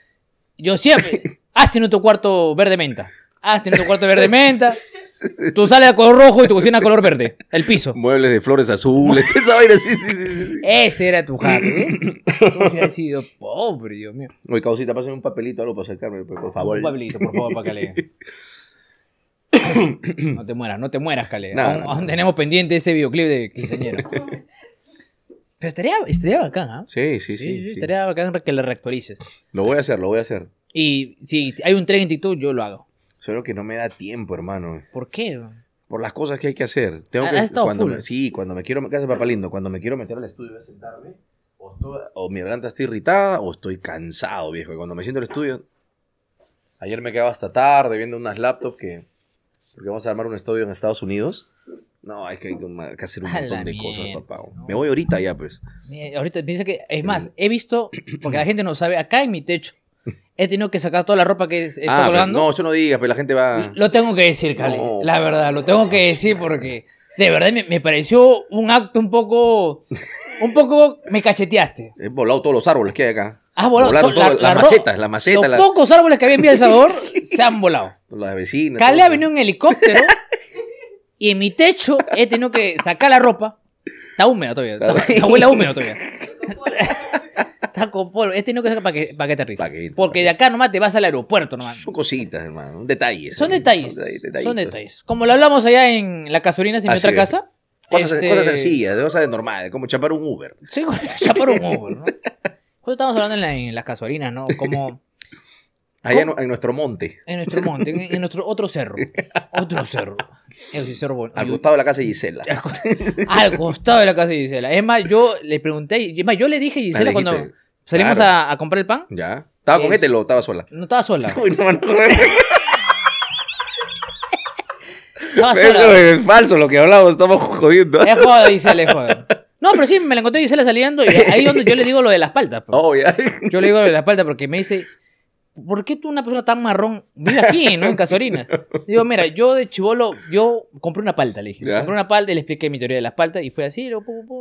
yo siempre, hazte en tu cuarto verde menta. Hazte en tu cuarto verde menta. Tú sales a color rojo y tu cocina a color verde. El piso. Muebles de flores azules. esa vaina, sí, sí, sí, Ese era tu jardín. ¿Cómo se ha sido pobre, Dios mío? Oye, causita, pásame un papelito algo para acercarme, pues, por favor. Un papelito, por favor, para que lea. No te mueras, no te mueras, Cale. tenemos pendiente ese videoclip de quinceañera. Pero estaría, estaría bacán, ¿no? ¿eh? ¿ah? Sí, sí, sí, Estaría bacán que le reactualices. Lo voy a hacer, lo voy a hacer. Y si hay un tren en TikTok, yo lo hago. Solo que no me da tiempo, hermano. ¿Por qué? Por las cosas que hay que hacer. Tengo ah, ¿Has que, cuando Me, sí, cuando me quiero, casa papá lindo, cuando me quiero meter al estudio voy a sentarme, o, o mi garganta está irritada, o estoy cansado, viejo. Cuando me siento al estudio, ayer me quedaba hasta tarde viendo unas laptops que, porque vamos a armar un estudio en Estados Unidos. No, hay que, hacer un montón de cosas, papá. Me voy ahorita ya, pues. Ahorita piensa que, es más, he visto, porque la gente no sabe, acá en mi techo he tenido que sacar toda la ropa que está ah, No, eso no digas, pero pues, la gente va. Lo tengo que decir, Cali. la verdad, lo tengo que decir porque de verdad me, pareció un acto un poco. Un poco me cacheteaste. He volado todos los árboles que hay acá. Ah, volado las macetas, las macetas. Los pocos árboles que había en Villa Salvador se han volado. Las vecinas. Cali ha venido en helicóptero. Y en mi techo he tenido que sacar la ropa. Está húmeda todavía. Está, está huele húmedo todavía. está con polvo. He tenido que sacar para que, que te ríes. Porque de acá nomás te vas al aeropuerto nomás. Son cositas, hermano. Detalles. Son detalles. son detalles. Como lo hablamos allá en la casorinas en nuestra casa. Cosas, este cosas sencillas, cosas normales, como chapar un Uber. Sí, chapar un Uber, ¿no? estamos hablando en, las casuarinas ¿no? Como... Allá en, nuestro monte. En nuestro monte, en, en, nuestro otro cerro. Otro cerro. Al Gustavo de la casa de Gisela. Al, costado de la casa de Gisela. Es más, yo le pregunté, es más, yo le dije a Gisela cuando salimos a, comprar el pan. Ya. ¿Estaba con él o estaba sola? No estaba sola. no, estaba sola. es falso lo que hablamos, estamos jodiendo. Es joda, Gisela, es No, pero sí, me la encontré Gisela saliendo y ahí donde yo le digo lo de las espalda. Pues. Obvio. Yo le digo lo de las espalda porque me dice, ¿por qué tú, una persona tan marrón, vive aquí, ¿no? En Casorina. Digo, mira, yo de chivolo, yo compré una palta, le dije. Compré una palta y le expliqué mi teoría de las paltas y fue así.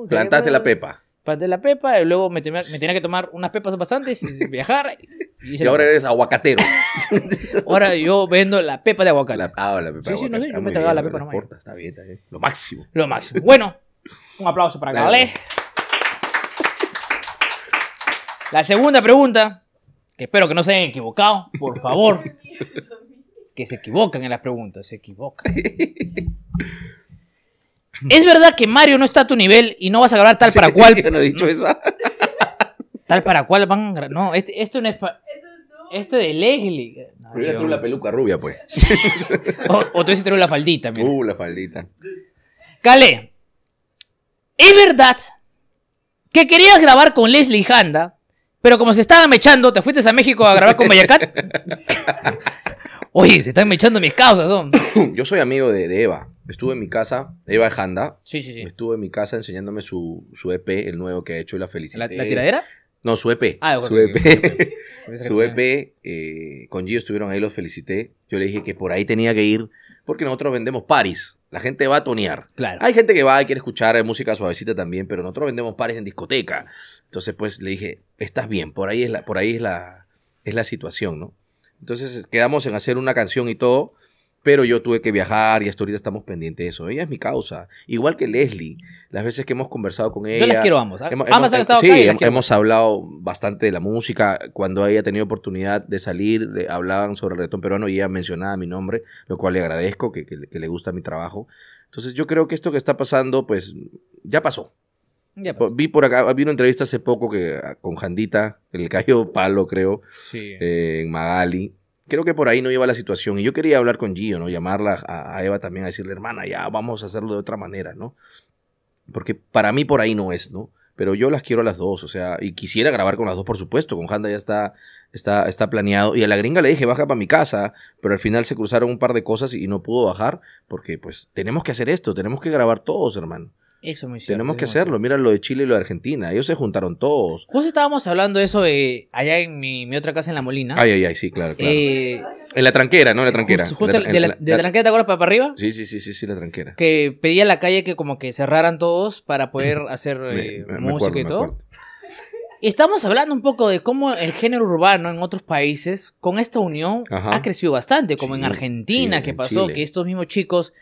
Plantaste la pepa. Planté la pepa y luego me tenía, que tomar unas pepas bastantes, viajar. Y, ahora eres aguacatero. ahora yo vendo la pepa de aguacate. ah, la pepa sí, de sí, no sé, yo la pepa no importa, está bien, está Lo máximo. Lo máximo. Bueno, un aplauso para Calé. La segunda pregunta espero que no se hayan equivocado, por favor. que se equivocan en las preguntas, se equivocan. ¿Es verdad que Mario no está a tu nivel y no vas a grabar tal para cual? no he dicho eso. tal para cual van a grabar. No, este, esto no es Esto de Leslie. Primero la peluca rubia, pues. o, o tú traer la faldita, mira. Uh, la faldita. Cale, ¿es verdad que querías grabar con Leslie Handa, pero como se estaban mechando, te fuiste a México a grabar con Bayacat. Oye, se están mechando mis causas. ¿no? Yo soy amigo de, Eva. Estuve en mi casa, Eva Janda. Sí, sí, sí. Estuve en mi casa enseñándome su, su EP, el nuevo que ha hecho y la felicité. ¿La, tiradera? No, su EP. Ah, bueno, su EP. su EP eh, con Gio estuvieron ahí, los felicité. Yo le dije que por ahí tenía que ir porque nosotros vendemos paris. La gente va a tonear. Claro. Hay gente que va y quiere escuchar música suavecita también, pero nosotros vendemos paris en discoteca. Entonces, pues le dije, estás bien, por ahí es la, por ahí es la, es la situación, ¿no? Entonces quedamos en hacer una canción y todo, pero yo tuve que viajar y hasta ahorita estamos pendientes de eso. Ella es mi causa. Igual que Leslie, las veces que hemos conversado con ella. Yo ¿ah? eh, quiero Hemos, sí, hemos, hablado bastante de la música. Cuando ella ha tenido oportunidad de salir, hablaban sobre el retorno peruano y ella mencionaba mi nombre, lo cual le agradezco, que le gusta mi trabajo. Entonces yo creo que esto que está pasando, pues ya pasó. Pues pues. Vi por acá, vi una entrevista hace poco que ah, con Jandita, el cayó palo, creo, eh, en Magali. Creo que por ahí no iba la situación. Y yo quería hablar con Gio, ¿no? Llamarla a, Eva también a decirle, hermana, ya vamos a hacerlo de otra manera, ¿no? Porque para mí por ahí no es, ¿no? Pero yo las quiero a las dos, o sea, y quisiera grabar con las dos, por supuesto. Con Janda ya está, está, está planeado. Y a la gringa le dije, baja para mi casa, pero al final se cruzaron un par de cosas y no pudo bajar, porque pues tenemos que hacer esto, tenemos que grabar todos, hermano. Eso cierto. Tenemos que hacerlo. Mira lo de Chile y lo de Argentina. Ellos se juntaron todos. Justo estábamos hablando de eso allá en mi, otra casa en La Molina. Ay, ay, ay, sí, claro, eh, en la tranquera, ¿no? En la tranquera. de, la, de, tranquera, ¿te acuerdas? Para, arriba. Sí, sí, sí, sí, sí, la tranquera. Que pedía a la calle que como que cerraran todos para poder hacer eh, música y todo. Y estamos hablando un poco de cómo el género urbano en otros países, con esta unión, ha crecido bastante, como en Argentina, que pasó, que estos mismos chicos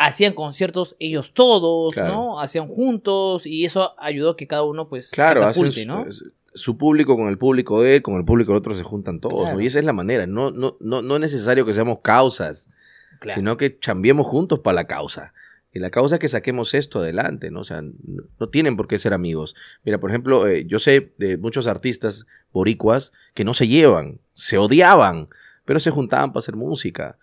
hacían conciertos ellos todos, ¿no? Hacían juntos y eso ayudó a que cada uno pues claro, ¿no? Eh, su, público con el público de él, con el público del otro se juntan todos, ¿no? Y esa es la manera, no, no, no, es necesario que seamos causas, sino que chambiemos juntos para la causa. Y la causa es que saquemos esto adelante, ¿no? O sea, no, tienen por qué ser amigos. Mira, por ejemplo, eh, yo sé de muchos artistas boricuas que no se llevan, se odiaban, pero se juntaban para hacer música.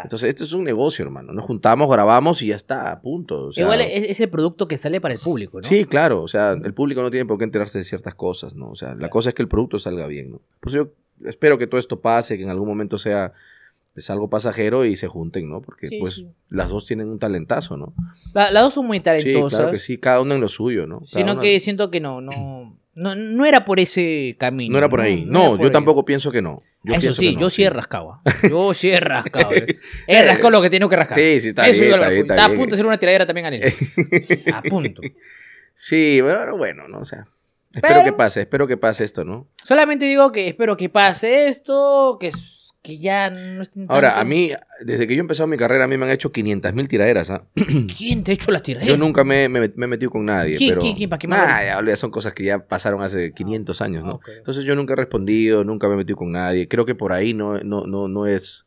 Entonces, esto es un negocio, hermano. Nos juntamos, grabamos y ya está, a punto. Igual es, el producto que sale para el público, ¿no? Sí, claro. O sea, el público no tiene por qué enterarse de ciertas cosas, ¿no? O sea, la cosa es que el producto salga bien, ¿no? Pues yo espero que todo esto pase, que en algún momento sea pues, algo pasajero y se junten, ¿no? Porque pues las dos tienen un talentazo, ¿no? las dos son muy talentosas. Sí, claro que sí, cada uno en lo suyo, ¿no? Sino que siento que no, no, no, no era por ese camino. No era por ahí. No, yo tampoco pienso que no. Eso sí, ¿ah? yo sí he rascado. Yo sí eh. he rascado. he lo que tengo que rascar. Sí, sí, está Eso bien. Está, bien, a punto de ser una tiradera también a él. a punto. Sí, pero bueno, no, o sea. espero que pase, espero que pase esto, ¿no? Solamente digo que espero que pase esto, que que ya no Ahora, a mí, desde que yo he empezado mi carrera, a mí me han hecho 500.000 tiraderas. ¿ah? ¿Quién te ha hecho las tiraderas? Yo nunca me, me, he metido con nadie. ¿Quién, para qué son cosas que ya pasaron hace 500 ah, años, ¿no? Entonces yo nunca he respondido, nunca me he metido con nadie. Creo que por ahí no, no, no, es...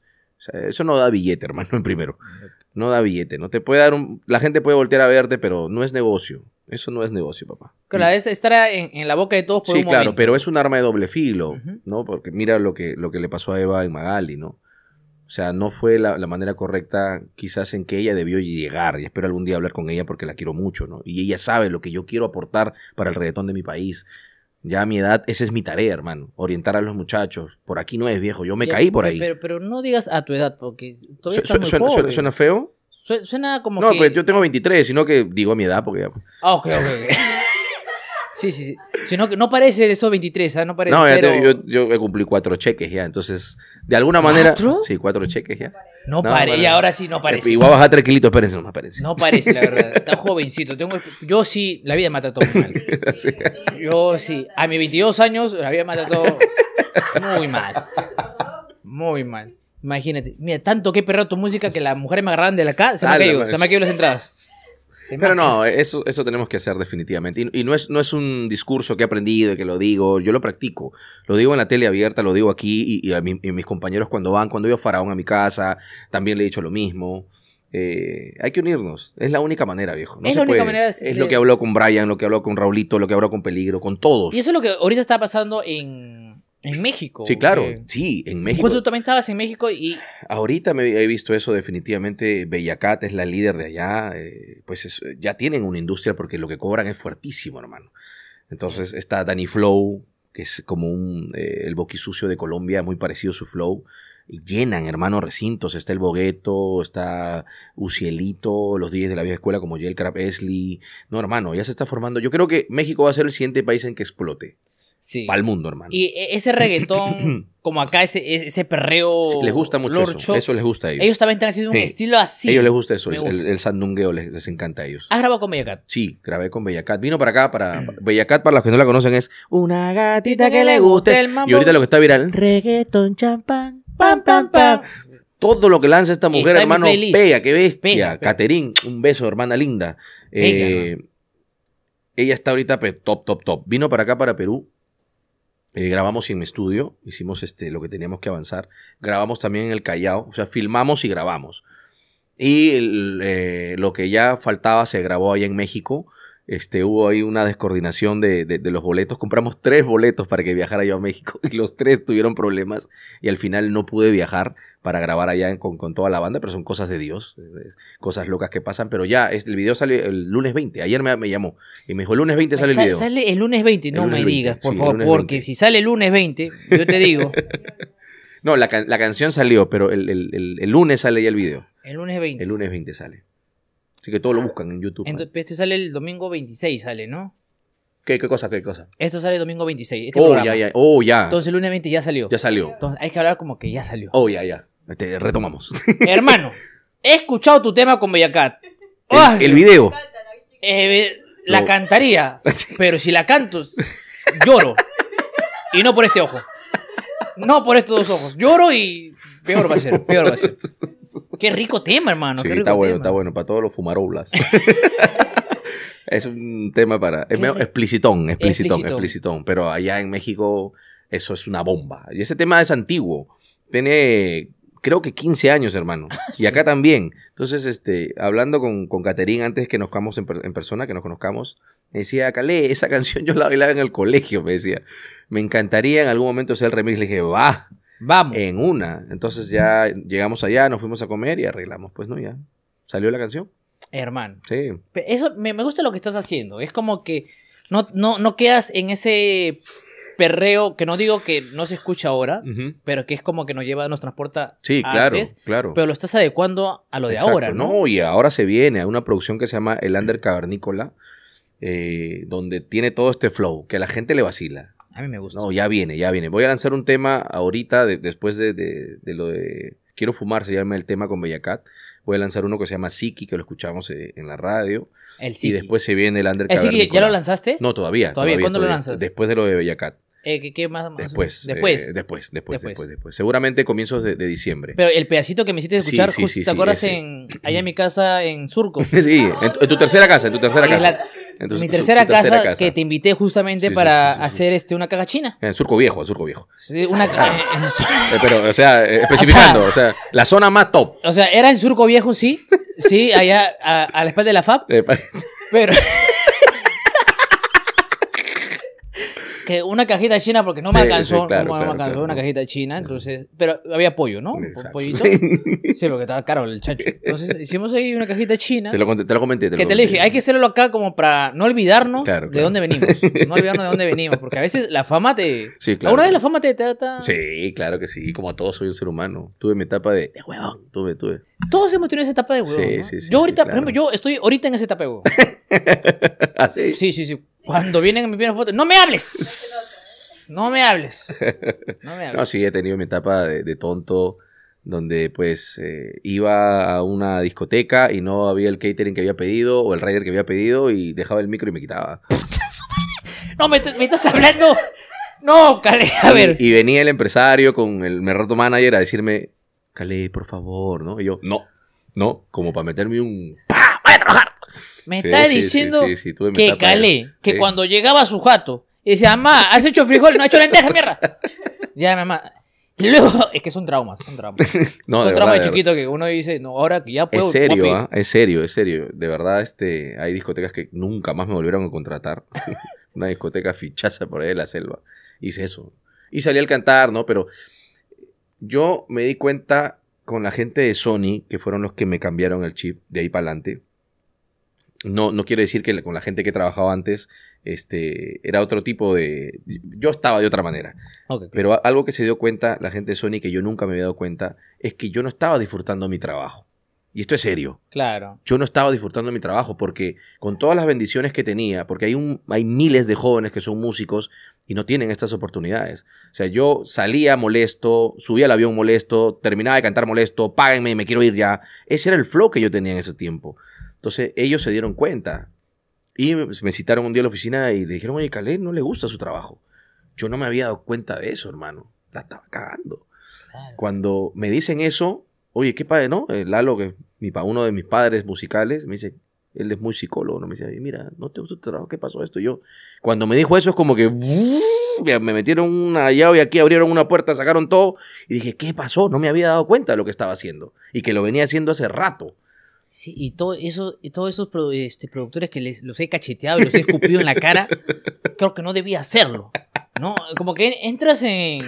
eso no da billete, hermano, en primero. No da billete, no te puede dar un... La gente puede voltear a verte, pero no es negocio. Eso no es negocio, papá. Claro, es estar en, en la boca de todos por Sí, claro, pero es un arma de doble filo, ¿no? Porque mira lo que, lo que le pasó a Eva y Magali, ¿no? O sea, no fue la, la, manera correcta quizás en que ella debió llegar. Y espero algún día hablar con ella porque la quiero mucho, ¿no? Y ella sabe lo que yo quiero aportar para el reggaetón de mi país. Ya a mi edad, esa es mi tarea, hermano. Orientar a los muchachos. Por aquí no es, viejo. Yo me caí por ahí. Pero, pero, no digas a tu edad, porque todavía muy suena, Suena, feo? suena como no, pues yo tengo 23, sino que digo a mi edad, porque ya... Ah, ok, ok. Sí, no, parece de esos 23, ¿ah? No parece. No, yo, he cumplí cuatro cheques ya, entonces, de alguna manera. ¿Cuatro? Sí, cuatro cheques ya. No, parece. Y ahora sí no parece. Igual a espérense, no parece. No parece, la verdad. Está jovencito. Tengo, yo sí, la vida mata todo mal. Yo sí. A mis 22 años, la vida me ha muy mal. Muy mal. Imagínate. Mira, tanto que he perrado tu música que las mujeres me agarraban de la casa Se me ha pues. Se me caído las entradas. Pero no, eso, eso tenemos que hacer definitivamente. Y, no, es, no es un discurso que he aprendido y que lo digo, yo lo practico. Lo digo en la tele abierta, lo digo aquí y, a mis compañeros cuando van, cuando yo a Faraón a mi casa, también le he dicho lo mismo. Eh, hay que unirnos. Es la única manera, viejo. es Es lo que habló con Brian, lo que habló con Raulito, lo que habló con Peligro, con todos. Y eso es lo que ahorita está pasando en en México. Sí, claro, sí, en México. tú también estabas en México y...? Ahorita me he visto eso definitivamente. Bellacat es la líder de allá. Eh, pues ya tienen una industria porque lo que cobran es fuertísimo, hermano. Entonces está Danny Flow, que es como un, eh, el boquisucio de Colombia, muy parecido a su flow. Y llenan, hermano, recintos. Está el Bogueto, está Ucielito, los días de la vieja escuela como Yel Crab Esley. No, hermano, ya se está formando. Yo creo que México va a ser el siguiente país en que explote. Para el mundo, hermano. Y e, ese reggaetón, como acá, ese, e, ese perreo. les gusta mucho eso. Eso les gusta a ellos. Ellos también están haciendo un estilo así. A Ellos les gusta eso. el, sandungueo les, encanta a ellos. ¿Has grabado con Bellacat? Sí, grabé con Bellacat. Vino para acá, para. Mm. Bellacat, para los que no la conocen, es una gatita que, le guste. Y ahorita lo que está viral. Reggaetón, champán, pam, pam, pam. Todo lo que lanza esta mujer, hermano, Bella, qué bestia. Pega, un beso, hermana linda. Eh, ella está ahorita pues, top, top, top. Vino para acá, para Perú, eh, grabamos en estudio, hicimos este, lo que teníamos que avanzar. Grabamos también en el Callao, o sea, filmamos y grabamos. Y eh, lo que ya faltaba se grabó allá en México. Este, hubo ahí una descoordinación de, los boletos. Compramos tres boletos para que viajara yo a México y los tres tuvieron problemas y al final no pude viajar para grabar allá con, toda la banda, pero son cosas de Dios, cosas locas que pasan. Pero ya, este, el video salió el lunes 20. Ayer me, llamó y me dijo, el lunes 20 sale el video. Sale el lunes 20, no me digas, por favor, porque si sale el lunes 20, yo te digo. no, la, canción salió, pero el, el lunes sale ya el video. El lunes 20. El lunes 20 sale. Así que todo lo buscan en YouTube. este sale el domingo 26, sale, ¿no? ¿Qué, qué cosa? ¿Qué cosa? Esto sale el domingo 26. Este oh, ya, ya. Oh, ya. Entonces, el lunes 20 ya salió. Ya salió. Entonces, hay que hablar como que ya salió. Oh, ya, ya. Este, retomamos. Hermano, he escuchado tu tema con Bellacat. El, video. Eh, la cantaría, pero si la canto, lloro. Y no por este ojo. No por estos dos ojos. Lloro y peor va a ser, peor va a ser. Qué rico tema, hermano. está bueno, está bueno. Para todos los fumaroblas. es un tema para. Es menos, explicitón, explicitón, explicitón, Pero allá en México, eso es una bomba. Y ese tema es antiguo. Tiene, creo que 15 años, hermano. Ah, y acá también. Entonces, este, hablando con, con antes que nos conozcamos en, persona, que nos conozcamos, me decía, Calé, esa canción yo la bailaba en el colegio, me decía. Me encantaría en algún momento hacer el remix. Le dije, va, Vamos. En una. Entonces ya llegamos allá, nos fuimos a comer y arreglamos. Pues no, ya. Salió la canción. Hermano. Sí. Eso me, gusta lo que estás haciendo. Es como que no, no, no quedas en ese perreo que no digo que no se escucha ahora, pero que es como que nos lleva, nos transporta. Sí, claro, claro. Pero lo estás adecuando a lo de ahora, ¿no? y ahora se viene a una producción que se llama El Under Cavernícola, eh, donde tiene todo este flow que a la gente le vacila. A mí me gusta. No, ya viene, ya viene. Voy a lanzar un tema ahorita, después de, lo de Quiero fumar, se llama el tema con Bellacat. Voy a lanzar uno que se llama Siki, que lo escuchamos eh, en la radio. El Siki. Y después se viene el Undercover. ¿El Siki ya lo lanzaste? No, todavía. ¿Todavía? todavía cuándo lo lanzas? Después de lo de Bellacat. Eh, ¿qué, ¿qué, más? Eh, después, después. después, después, después, Seguramente comienzos de, diciembre. Pero el pedacito que me hiciste escuchar, justo, ¿te acuerdas? En, allá en mi casa en Surco. sí, en, tu tercera casa, en tu tercera casa mi tercera, casa, que te invité justamente para hacer este una caja china. En Surco Viejo, en Surco Viejo. una Pero, o sea, especificando, o sea, la zona más top. O sea, era en Surco Viejo, sí. Sí, allá a, a la espalda de la FAP. Eh, pero. que una cajita china, porque no me alcanzó, no, alcanzó una cajita china, entonces, pero había pollo, ¿no? Exacto. Pollito. Sí, porque estaba caro el chacho. Entonces hicimos ahí una cajita china. Te lo, comenté, te lo comenté. que te dije, hay que hacerlo acá como para no olvidarnos de dónde venimos. No olvidarnos de dónde venimos, porque a veces la fama te... Sí, claro. Una vez la fama te ata Sí, claro que sí, como a todos soy un ser humano. Tuve mi etapa de, de huevón, tuve, tuve. Todos hemos tenido esa etapa de huevón, sí, ¿no? sí, sí, Yo ahorita, por ejemplo, yo estoy ahorita en esa etapa de huevón. Ah, sí, sí, sí. Cuando vienen mis primeras fotos, ¡no me hables! ¡No me hables! No, me hables. no sí, he tenido mi etapa de, tonto donde pues eh, iba a una discoteca y no había el catering que había pedido o el rider que había pedido y dejaba el micro y me quitaba. no, me, estás hablando. No, Cale, a ver. Y, venía el empresario con el merrato manager a decirme, Cale, por favor, ¿no? Y yo, no, no, como para meterme un... ¡Pah! trabajar! Me está diciendo que calé, que cuando llegaba su jato, y decía, mamá, has hecho frijol, no has hecho lenteja, mierda. ya, mamá. Y luego, es que son traumas, son traumas. son traumas de chiquitos que uno dice, no, ahora que ya puedo. Es serio, ¿ah? es serio, es serio. De verdad, este, hay discotecas que nunca más me volvieron a contratar. Una discoteca fichaza por ahí la selva. Hice eso. Y salí al cantar, ¿no? Pero yo me di cuenta con la gente de Sony, que fueron los que me cambiaron el chip de ahí para adelante, no, no quiero decir que con la gente que trabajaba antes este, era otro tipo de... Yo estaba de otra manera. Pero algo que se dio cuenta la gente de Sony, que yo nunca me había dado cuenta, es que yo no estaba disfrutando mi trabajo. Y esto es serio. Claro. Yo no estaba disfrutando mi trabajo porque con todas las bendiciones que tenía, porque hay, un, hay miles de jóvenes que son músicos y no tienen estas oportunidades. O sea, yo salía molesto, subía al avión molesto, terminaba de cantar molesto, páguenme y me quiero ir ya. Ese era el flow que yo tenía en ese tiempo. Entonces ellos se dieron cuenta y pues, me citaron un día a la oficina y le dijeron, oye, Calé no le gusta su trabajo. Yo no me había dado cuenta de eso, hermano. La estaba cagando. Cuando me dicen eso, oye, qué padre, ¿no? El eh, Lalo, que mi uno de mis padres musicales, me dice, él es muy psicólogo, ¿no? Me dice, mira, ¿no te gusta tu trabajo? ¿Qué pasó esto? yo, cuando me dijo eso, es como que me metieron una llave aquí, abrieron una puerta, sacaron todo. Y dije, ¿qué pasó? No me había dado cuenta de lo que estaba haciendo. Y que lo venía haciendo hace rato. Sí, y, todo eso, y todos esos este, productores que les, los he cacheteado y los he escupido en la cara, creo que no debía hacerlo. ¿no? Como que entras en...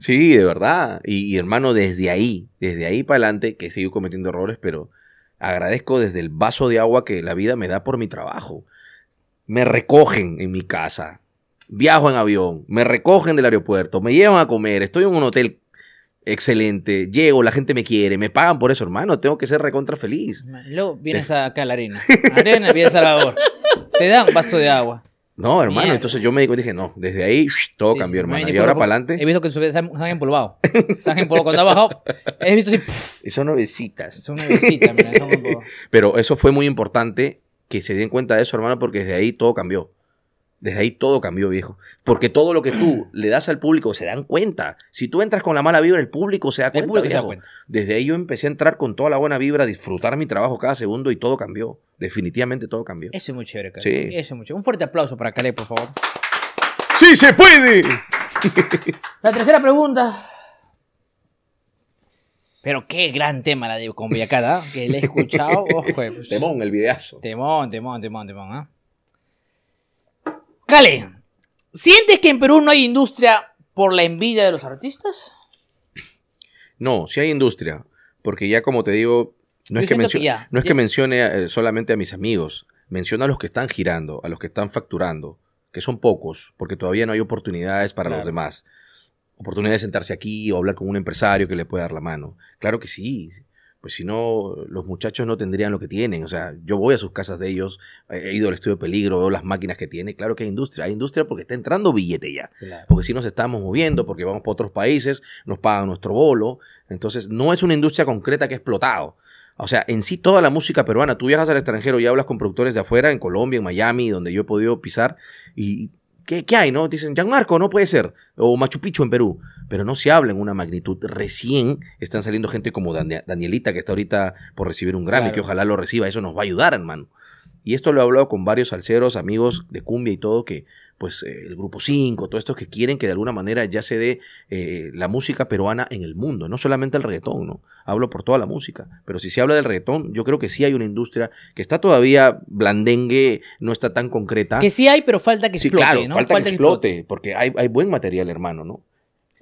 Sí, de verdad. y hermano, desde ahí, desde ahí para adelante, que sigo cometiendo errores, pero agradezco desde el vaso de agua que la vida me da por mi trabajo. Me recogen en mi casa, viajo en avión, me recogen del aeropuerto, me llevan a comer, estoy en un hotel Excelente. Llego, la gente me quiere, me pagan por eso, hermano. Tengo que ser recontra feliz. Luego vienes acá a la arena. Arena, vienes a la labor Te dan un vaso de agua. No, hermano, entonces yo me dije, no, desde ahí todo cambió, hermano. Y ahora para adelante. He visto que se, han, empolvado. Se empolvado. Cuando ha bajado, he visto así. Y Son nuevecitas. Son nuevecitas, mira, son Pero eso fue muy importante que se den cuenta de eso, hermano, porque desde ahí todo cambió. Desde ahí todo cambió, viejo. Porque todo lo que tú le das al público se dan cuenta. Si tú entras con la mala vibra, el público se da cuenta. Desde ahí yo empecé a entrar con toda la buena vibra, a disfrutar mi trabajo cada segundo y todo cambió. Definitivamente todo cambió. Eso es muy chévere, Sí. Eso es Un fuerte aplauso para Caleb, por favor. ¡Sí se puede! la tercera pregunta. Pero qué gran tema la de Villacada. ¿ah? que le he escuchado. Pues. temón, el videazo. Temón, temón, temón, temón. ¿ah? Cale, ¿sientes que en Perú no hay industria por la envidia de los artistas? No, sí hay industria, porque ya como te digo, no es, que, mencione eh, solamente a mis amigos, menciona a los que están girando, a los que están facturando, que son pocos, porque todavía no hay oportunidades para los demás. Oportunidad de sentarse aquí o hablar con un empresario que le pueda dar la mano. Claro que sí, pues si no, los muchachos no tendrían lo que tienen. O sea, yo voy a sus casas de ellos, he ido al estudio de peligro, veo las máquinas que tiene. Claro que hay industria, hay industria porque está entrando billete ya. Porque si nos estamos moviendo, porque vamos para otros países, nos pagan nuestro bolo. Entonces, no es una industria concreta que ha explotado. O sea, en sí toda la música peruana, tú viajas al extranjero y hablas con productores de afuera, en Colombia, en Miami, donde yo he podido pisar, y ¿qué, hay? no? Dicen, Gianmarco, no puede ser. O Machu Picchu en Perú. Pero no se habla en una magnitud. Recién están saliendo gente como Danielita, que está ahorita por recibir un Grammy, que ojalá lo reciba. Eso nos va a ayudar, hermano. Y esto lo he hablado con varios salseros, amigos de cumbia y todo, que pues eh, el Grupo 5, todos estos que quieren que de alguna manera ya se dé eh, la música peruana en el mundo, no solamente el reggaetón, ¿no? Hablo por toda la música, pero si se habla del reggaetón, yo creo que sí hay una industria que está todavía blandengue, no está tan concreta. Que sí hay, pero falta que explote, ¿no? Falta, que, explote, porque hay, buen material, hermano, ¿no?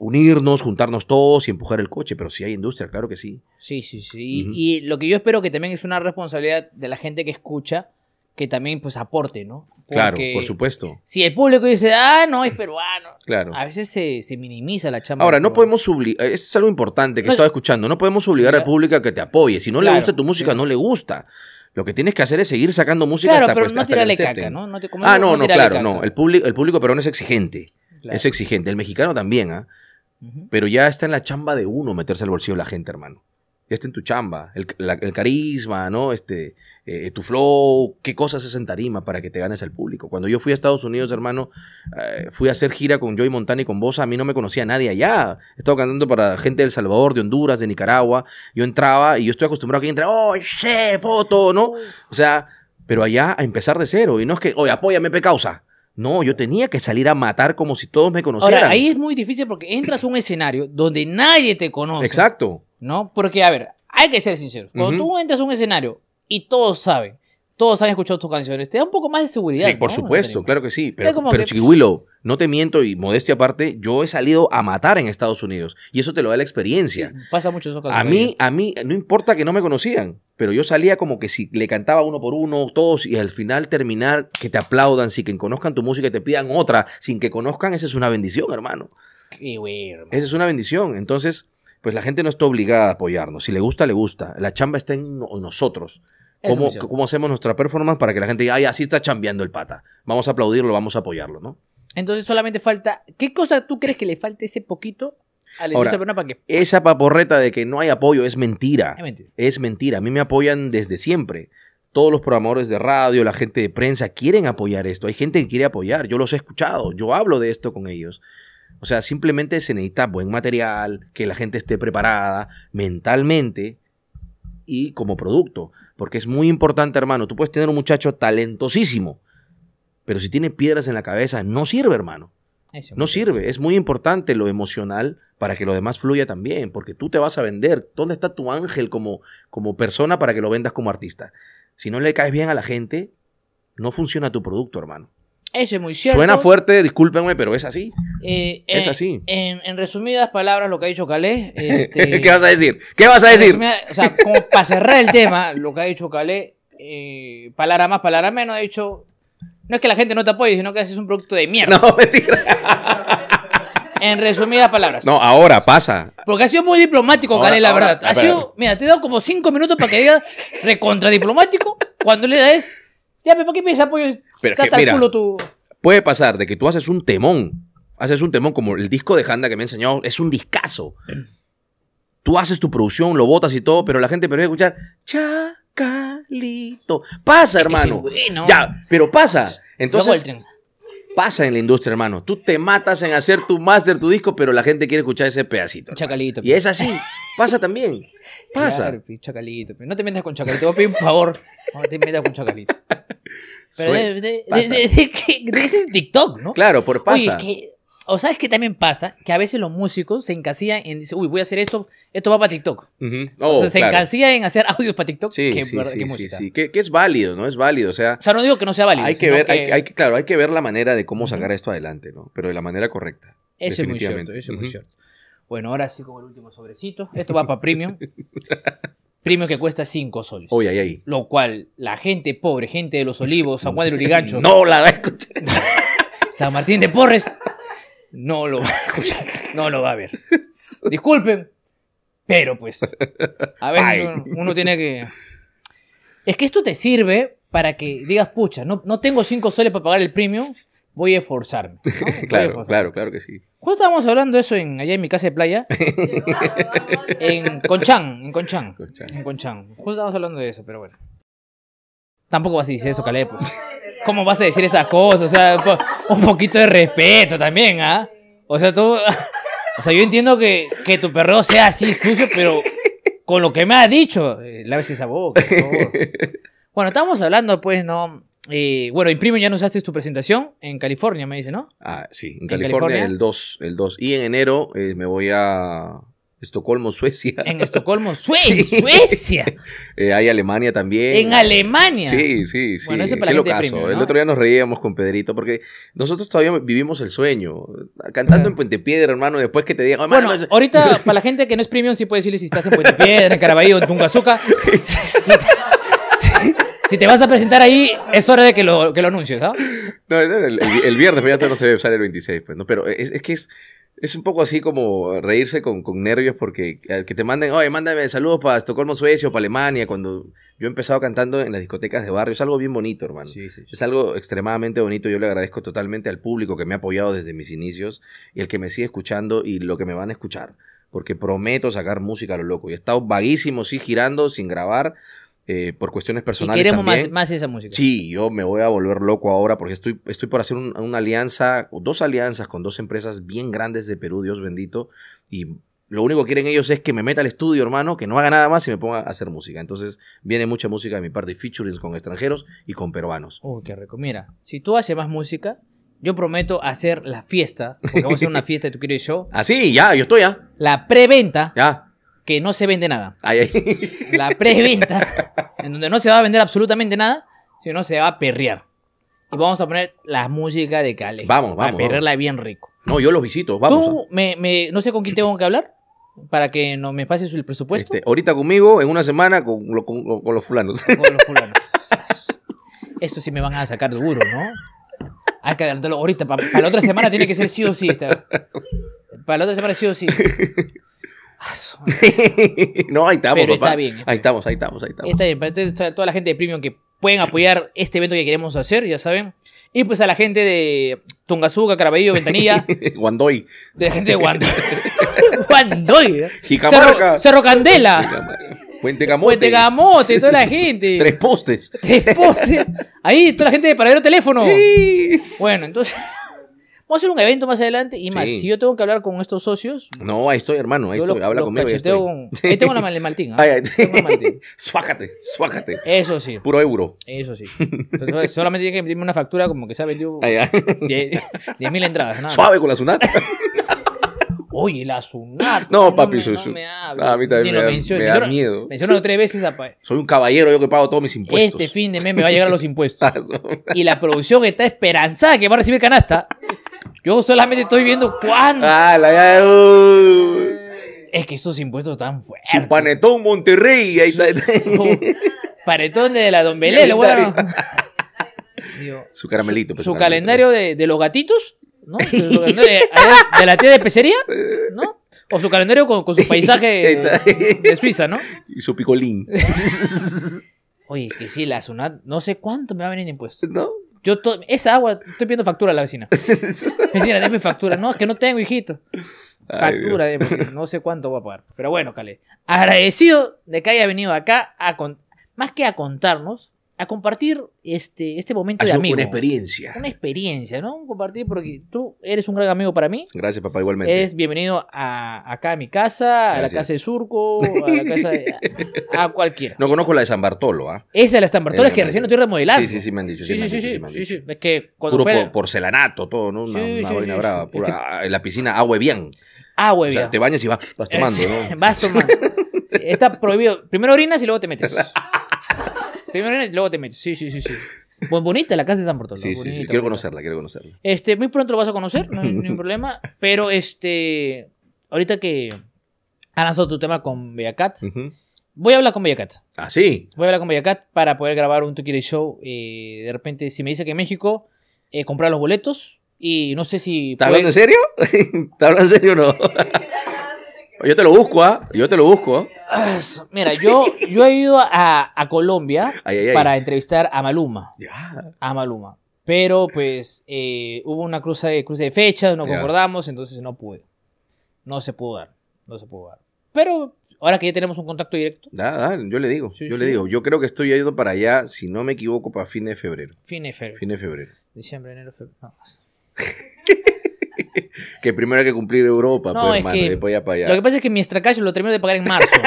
unirnos, juntarnos todos y empujar el coche, pero sí hay industria, claro que sí. Sí, sí, sí. Y lo que yo espero que también es una responsabilidad de la gente que escucha, que también pues aporte, ¿no? claro, por supuesto. Si el público dice, ah, no, es peruano. Claro. A veces se, minimiza la chamba. Ahora, no podemos obligar, eh, es algo importante que estaba escuchando, no podemos obligar al público a que te apoye. Si no le gusta tu música, no le gusta. Lo que tienes que hacer es seguir sacando música claro, pero no tirarle caca, ¿no? no te, ah, no, no, claro, no. El público, el público peruano es exigente. Es exigente. El mexicano también, ¿ah? Pero ya está en la chamba de uno meterse al bolsillo de la gente, hermano. Ya está en tu chamba. El, el carisma, ¿no? Este, eh, tu flow, qué cosas es en tarima para que te ganes al público. Cuando yo fui a Estados Unidos, hermano, eh, fui a hacer gira con Joey Montana y con Bosa, a mí no me conocía nadie allá. Estaba cantando para gente de El Salvador, de Honduras, de Nicaragua. Yo entraba y yo estoy acostumbrado a que entre, oh, che, foto, ¿no? O sea, pero allá a empezar de cero. Y no es que, oye, apóyame, pe causa. No, yo tenía que salir a matar como si todos me conocieran. Ahora, ahí es muy difícil porque entras a un escenario donde nadie te conoce. Exacto. ¿No? Porque, a ver, hay que ser sincero. Cuando tú entras a un escenario y todos saben. Todos han escuchado tus canciones. Te da un poco más de seguridad. Sí, por supuesto, claro que sí. Pero, pero pues, no te miento y modestia aparte, yo he salido a matar en Estados Unidos. Y eso te lo da la experiencia. pasa mucho eso. A mí, a mí, no importa que no me conocían, pero yo salía como que si le cantaba uno por uno, todos, y al final terminar, que te aplaudan, si que conozcan tu música y te pidan otra, sin que conozcan, esa es una bendición, hermano. Qué hermano. Esa es una bendición. Entonces, pues la gente no está obligada a apoyarnos. Si le gusta, le gusta. La chamba está en nosotros. ¿Cómo, hacemos nuestra performance para que la gente diga, ay, así está chambeando el pata? Vamos a aplaudirlo, vamos a apoyarlo, ¿no? Entonces solamente falta, ¿qué cosa tú crees que le falte ese poquito a la Ahora, Esa paporreta de que no hay apoyo es mentira. Es mentira. Es mentira. A mí me apoyan desde siempre. Todos los programadores de radio, la gente de prensa quieren apoyar esto. Hay gente que quiere apoyar. Yo los he escuchado. Yo hablo de esto con ellos. O sea, simplemente se necesita buen material, que la gente esté preparada mentalmente y como producto. Porque es muy importante, hermano. Tú puedes tener un muchacho talentosísimo, pero si tiene piedras en la cabeza, no sirve, hermano. no sirve. Es muy importante lo emocional para que lo demás fluya también, porque tú te vas a vender. ¿Dónde está tu ángel como, como persona para que lo vendas como artista? Si no le caes bien a la gente, no funciona tu producto, hermano. Eso es muy cierto. Suena fuerte, discúlpenme, pero es así. Eh, es eh, así. En, resumidas palabras, lo que ha dicho Calé. Este ¿Qué vas a decir? ¿Qué vas a decir? o sea, como para cerrar el tema, lo que ha dicho Calé, eh, palabra más, palabra menos, ha dicho. No es que la gente no te apoye, sino que haces un producto de mierda. No, mentira. En resumidas palabras. No, ahora pasa. Porque ha sido muy diplomático, Calé, la verdad. Ha sido, mira, te he dado como cinco minutos para que digas recontra diplomático. Cuando le das ya, ¿por qué piensas, Pero es Puede pasar de que tú haces un temón. Haces un temón como el disco de Handa que me enseñó enseñado. Es un discazo. Tú haces tu producción, lo botas y todo, pero la gente a escuchar Chacalito. Pasa, hermano. Ya, pero pasa. Entonces, pasa en la industria, hermano. Tú te matas en hacer tu máster, tu disco, pero la gente quiere escuchar ese pedacito. Chacalito. Y es así. Pasa también. Pasa. chacalito. No te metas con Chacalito. Voy a pedir un favor. No te metas con Chacalito. Pero Soy, de, de, TikTok, ¿no? Claro, por pasa. O sabes que también pasa que a veces los músicos se encasillan en dice, uy, voy a hacer esto, esto va para TikTok. o sea, oh, se encasillan en hacer audios para TikTok. Sí, que, sí, sí, Que, es válido, ¿no? Es válido. O sea, o sea, no digo que no sea válido. Hay que ver, hay, que claro, hay que ver la manera de cómo sacar esto adelante, ¿no? Pero de la manera correcta. Eso es muy cierto, eso es muy cierto. Bueno, ahora sí como el último sobrecito. Esto va para premium. premio que cuesta 5 soles. Oye, ahí, ahí. Lo cual, la gente pobre, gente de los olivos, San Juan de Urigancho. no la da San Martín de Porres no lo va a escuchar, no lo va a ver. Disculpen, pero pues, a veces uno, tiene que... Es que esto te sirve para que digas, pucha, no, no tengo cinco soles para pagar el premio, voy a esforzarme. claro, claro, claro que sí. Justo estábamos hablando de eso en, allá en mi casa de playa? en Conchán, en Conchán. En Conchán. Justo estábamos hablando de eso, pero bueno. Tampoco vas a decir eso, Calepo pues. ¿Cómo vas a decir esas cosas? O sea, un poquito de respeto también, ¿ah? O sea, tú... O sea, yo entiendo que, tu perro sea así excuso, pero con lo que me has dicho, eh, laves esa boca. bueno, estamos hablando, pues, ¿no? Eh, bueno, imprime, ya nos haces tu presentación en California, me dice, ¿no? Ah, sí, en, California, el 2, el 2. Y en enero eh, me voy a Estocolmo, Suecia. En Estocolmo, Suecia. Eh, hay Alemania también. En Alemania. Sí, sí, sí. Bueno, ese para la gente ¿no? El otro día nos reíamos con Pedrito porque nosotros todavía vivimos el sueño. Cantando en ah. Puente Piedra, hermano, después que te digan. Bueno, ahorita para la gente que no es premium, sí puede decirle si estás en Puente Piedra, en Caraballo, en Tungazuca. Si te, vas a presentar ahí, es hora de que lo, que lo anuncies, ¿ah? ¿no? No, el, viernes, pero ya no se ve, sale el 26, pues, ¿no? Pero es que es es un poco así como reírse con, nervios porque eh, que te manden, oye, mándame saludos para Estocolmo, Suecia o para Alemania. Cuando yo he empezado cantando en las discotecas de barrio, es algo bien bonito, hermano. Es algo extremadamente bonito. Yo le agradezco totalmente al público que me ha apoyado desde mis inicios y el que me sigue escuchando y lo que me van a escuchar. Porque prometo sacar música a lo loco. Y he estado vaguísimo, sí, girando, sin grabar, eh, por cuestiones personales. Y queremos Más, esa música. Sí, yo me voy a volver loco ahora porque estoy, estoy por hacer una alianza, o dos alianzas con dos empresas bien grandes de Perú, Dios bendito. Y lo único que quieren ellos es que me meta al estudio, hermano, que no haga nada más y me ponga a hacer música. Entonces viene mucha música de mi parte, featurings con extranjeros y con peruanos. Oh, qué rico. Mira, si tú haces más música, yo prometo hacer la fiesta, porque vamos a hacer una fiesta de tu Yo show. Así, ah, ya, yo estoy ya. La preventa. Ya que no se vende nada. Ay, ay. La preventa, en donde no se va a vender absolutamente nada, sino se va a perrear. Y vamos a poner la música de Cali. Vamos, vamos. A perrearla bien rico. No, yo los visito, vamos. Tú, no sé con quién tengo que hablar para que no me pases el presupuesto. Este, ahorita conmigo, en una semana, con, los fulanos. Con los fulanos. Esto sí me van a sacar duro, ¿no? Hay que adelantarlo ahorita. Para, la otra semana tiene que ser sí o sí. Para la otra semana sí o sí. no, ahí estamos, Pero papá. Está bien, ahí estamos, ahí estamos, ahí estamos. Está bien, para toda la gente de Premium que pueden apoyar este evento que queremos hacer, ya saben. Y pues a la gente de Tungazuca, Caraballo, Ventanilla. Guandoy. De la gente de Guandoy. Guandoy. Cerro, Candela. Puente Camote. Puente toda la gente. Tres postes. Tres postes. Ahí, toda la gente de Paradero Teléfono. bueno, entonces. Vamos a hacer un evento más adelante y más. Si yo tengo que hablar con estos socios. No, ahí estoy, hermano. Ahí estoy. Habla conmigo. Ahí, Con, ahí tengo la Maltín. ¿eh? ¿ah? suájate, suájate. Eso sí. Puro euro. Eso sí. solamente tiene que meterme una factura como que se yo vendido 10.000 ah, entradas. Suave con la Sunat. Oye, la Sunat. No, papi, no me, ah, A mí también me, da, me miedo. Menciono tres veces a... Soy un caballero, yo que pago todos mis impuestos. Este fin de mes me va a llegar a los impuestos. y la producción está esperanzada que va a recibir canasta. Yo solamente estoy viendo cuándo. Ah, la, Es que esos impuestos están fuertes. Su panetón Monterrey. Ahí panetón de la Don Belé, bueno. su caramelito. su, pues, calendario, pues. de, los gatitos, ¿no? De, la tía de pecería, ¿no? O su calendario con, con su paisaje de Suiza, ¿no? Y su picolín. Oye, que si la SUNAT, no sé cuánto me va a venir de impuestos. ¿No? Yo esa agua estoy pidiendo factura a la vecina. vecina, dame factura. No, es que no tengo, hijito. Factura, no sé cuánto voy a pagar. Pero bueno, Cale, agradecido de que haya venido acá a más que a contarnos, a compartir este, este momento de amigo. Una experiencia. Una experiencia, ¿no? Compartir porque tú eres un gran amigo para mí. Gracias, papá, igualmente. Es bienvenido a, acá a mi casa, a la casa de Surco, a la casa de, a, cualquiera. No conozco la de San Bartolo, ¿ah? Esa de la de San Bartolo es, eh, que recién lo estoy eh, remodelando. Sí, sí, sí, me han dicho. Sí, sí, sí. Es que cuando Puro porcelanato, todo, ¿no? Una, una vaina brava. Pura, ah, En la piscina, agua bien. Agua bien. O sea, te bañas y vas, vas eh, tomando, ¿no? vas tomando. está prohibido. Primero orinas y luego te metes. Primero luego te metes. Sí, sí, sí, sí. Buen, bonita la casa de San Bartolo. Sí, sí, sí, quiero conocerla, quiero conocerla. Este, muy pronto lo vas a conocer, no hay ningún problema. Pero este, ahorita que han lanzado tu tema con Beacat, voy a hablar con Beacat. Ah, sí. Voy a hablar con Beacat para poder grabar un de Show. Eh, de repente, si me dice que en México, eh, comprar los boletos. Y no sé si. ¿Estás hablando en serio? ¿Estás hablando en serio o no? Yo te lo busco, ¿ah? Yo te lo busco. Mira, yo, yo he ido a, Colombia para entrevistar a Maluma. A Maluma. Pero pues eh, hubo una cruza de, cruce de fechas, no concordamos, entonces no pude. No se pudo dar. No se pudo dar. Pero ahora que ya tenemos un contacto directo. Da, yo le digo, yo le digo. Yo creo que estoy yendo para allá, si no me equivoco, para fin de febrero. Fin de febrero. Fin de febrero. Diciembre, enero, febrero. que primero hay que cumplir Europa, no, pues, Lo que pasa es que mi extracacho lo termino de pagar en marzo.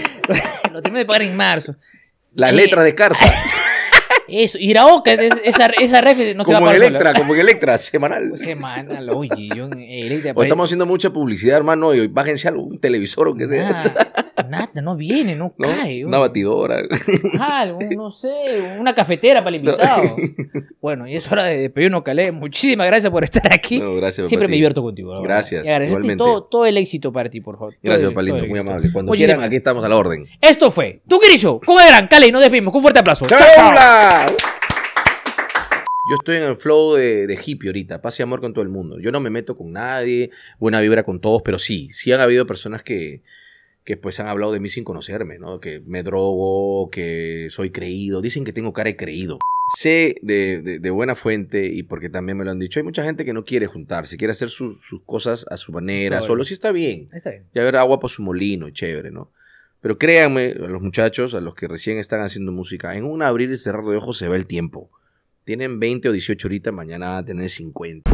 lo termino de pagar en marzo. La letra de carta. Eso, Iraoka, esa, esa ref no se va a Como Electra, como en Electra, semanal. Semanal, oye, yo Electra. estamos haciendo mucha publicidad, hermano, y bájense algo, un televisor o qué sea. Nada, no viene, no, cae. Una batidora. Algo, no sé, una cafetera para el invitado. Bueno, y es hora de despedirnos, Calé. Muchísimas gracias por estar aquí. gracias, Siempre me divierto contigo. gracias. Y todo, todo, el éxito para ti, por favor. Gracias, Palito, muy amable. Cuando quieran, aquí estamos a la orden. Esto fue ¿Tú Grillo con el gran Calé. Nos despedimos. Un fuerte aplauso. ¡Chao! chao. Yo estoy en el flow de, de, hippie ahorita, paz y amor con todo el mundo. Yo no me meto con nadie, buena vibra con todos, pero sí, sí han habido personas que, que pues han hablado de mí sin conocerme, ¿no? Que me drogo, que soy creído, dicen que tengo cara de creído. Sé de, buena fuente y porque también me lo han dicho, hay mucha gente que no quiere juntarse, quiere hacer sus cosas a su manera, solo, si está bien. Está bien. Y a ver agua por su molino, chévere, ¿no? Pero créanme, a los muchachos, a los que recién están haciendo música, en un abrir y cerrar de ojos se ve el tiempo. Tienen 20 o 18 horitas, mañana van a tener 50.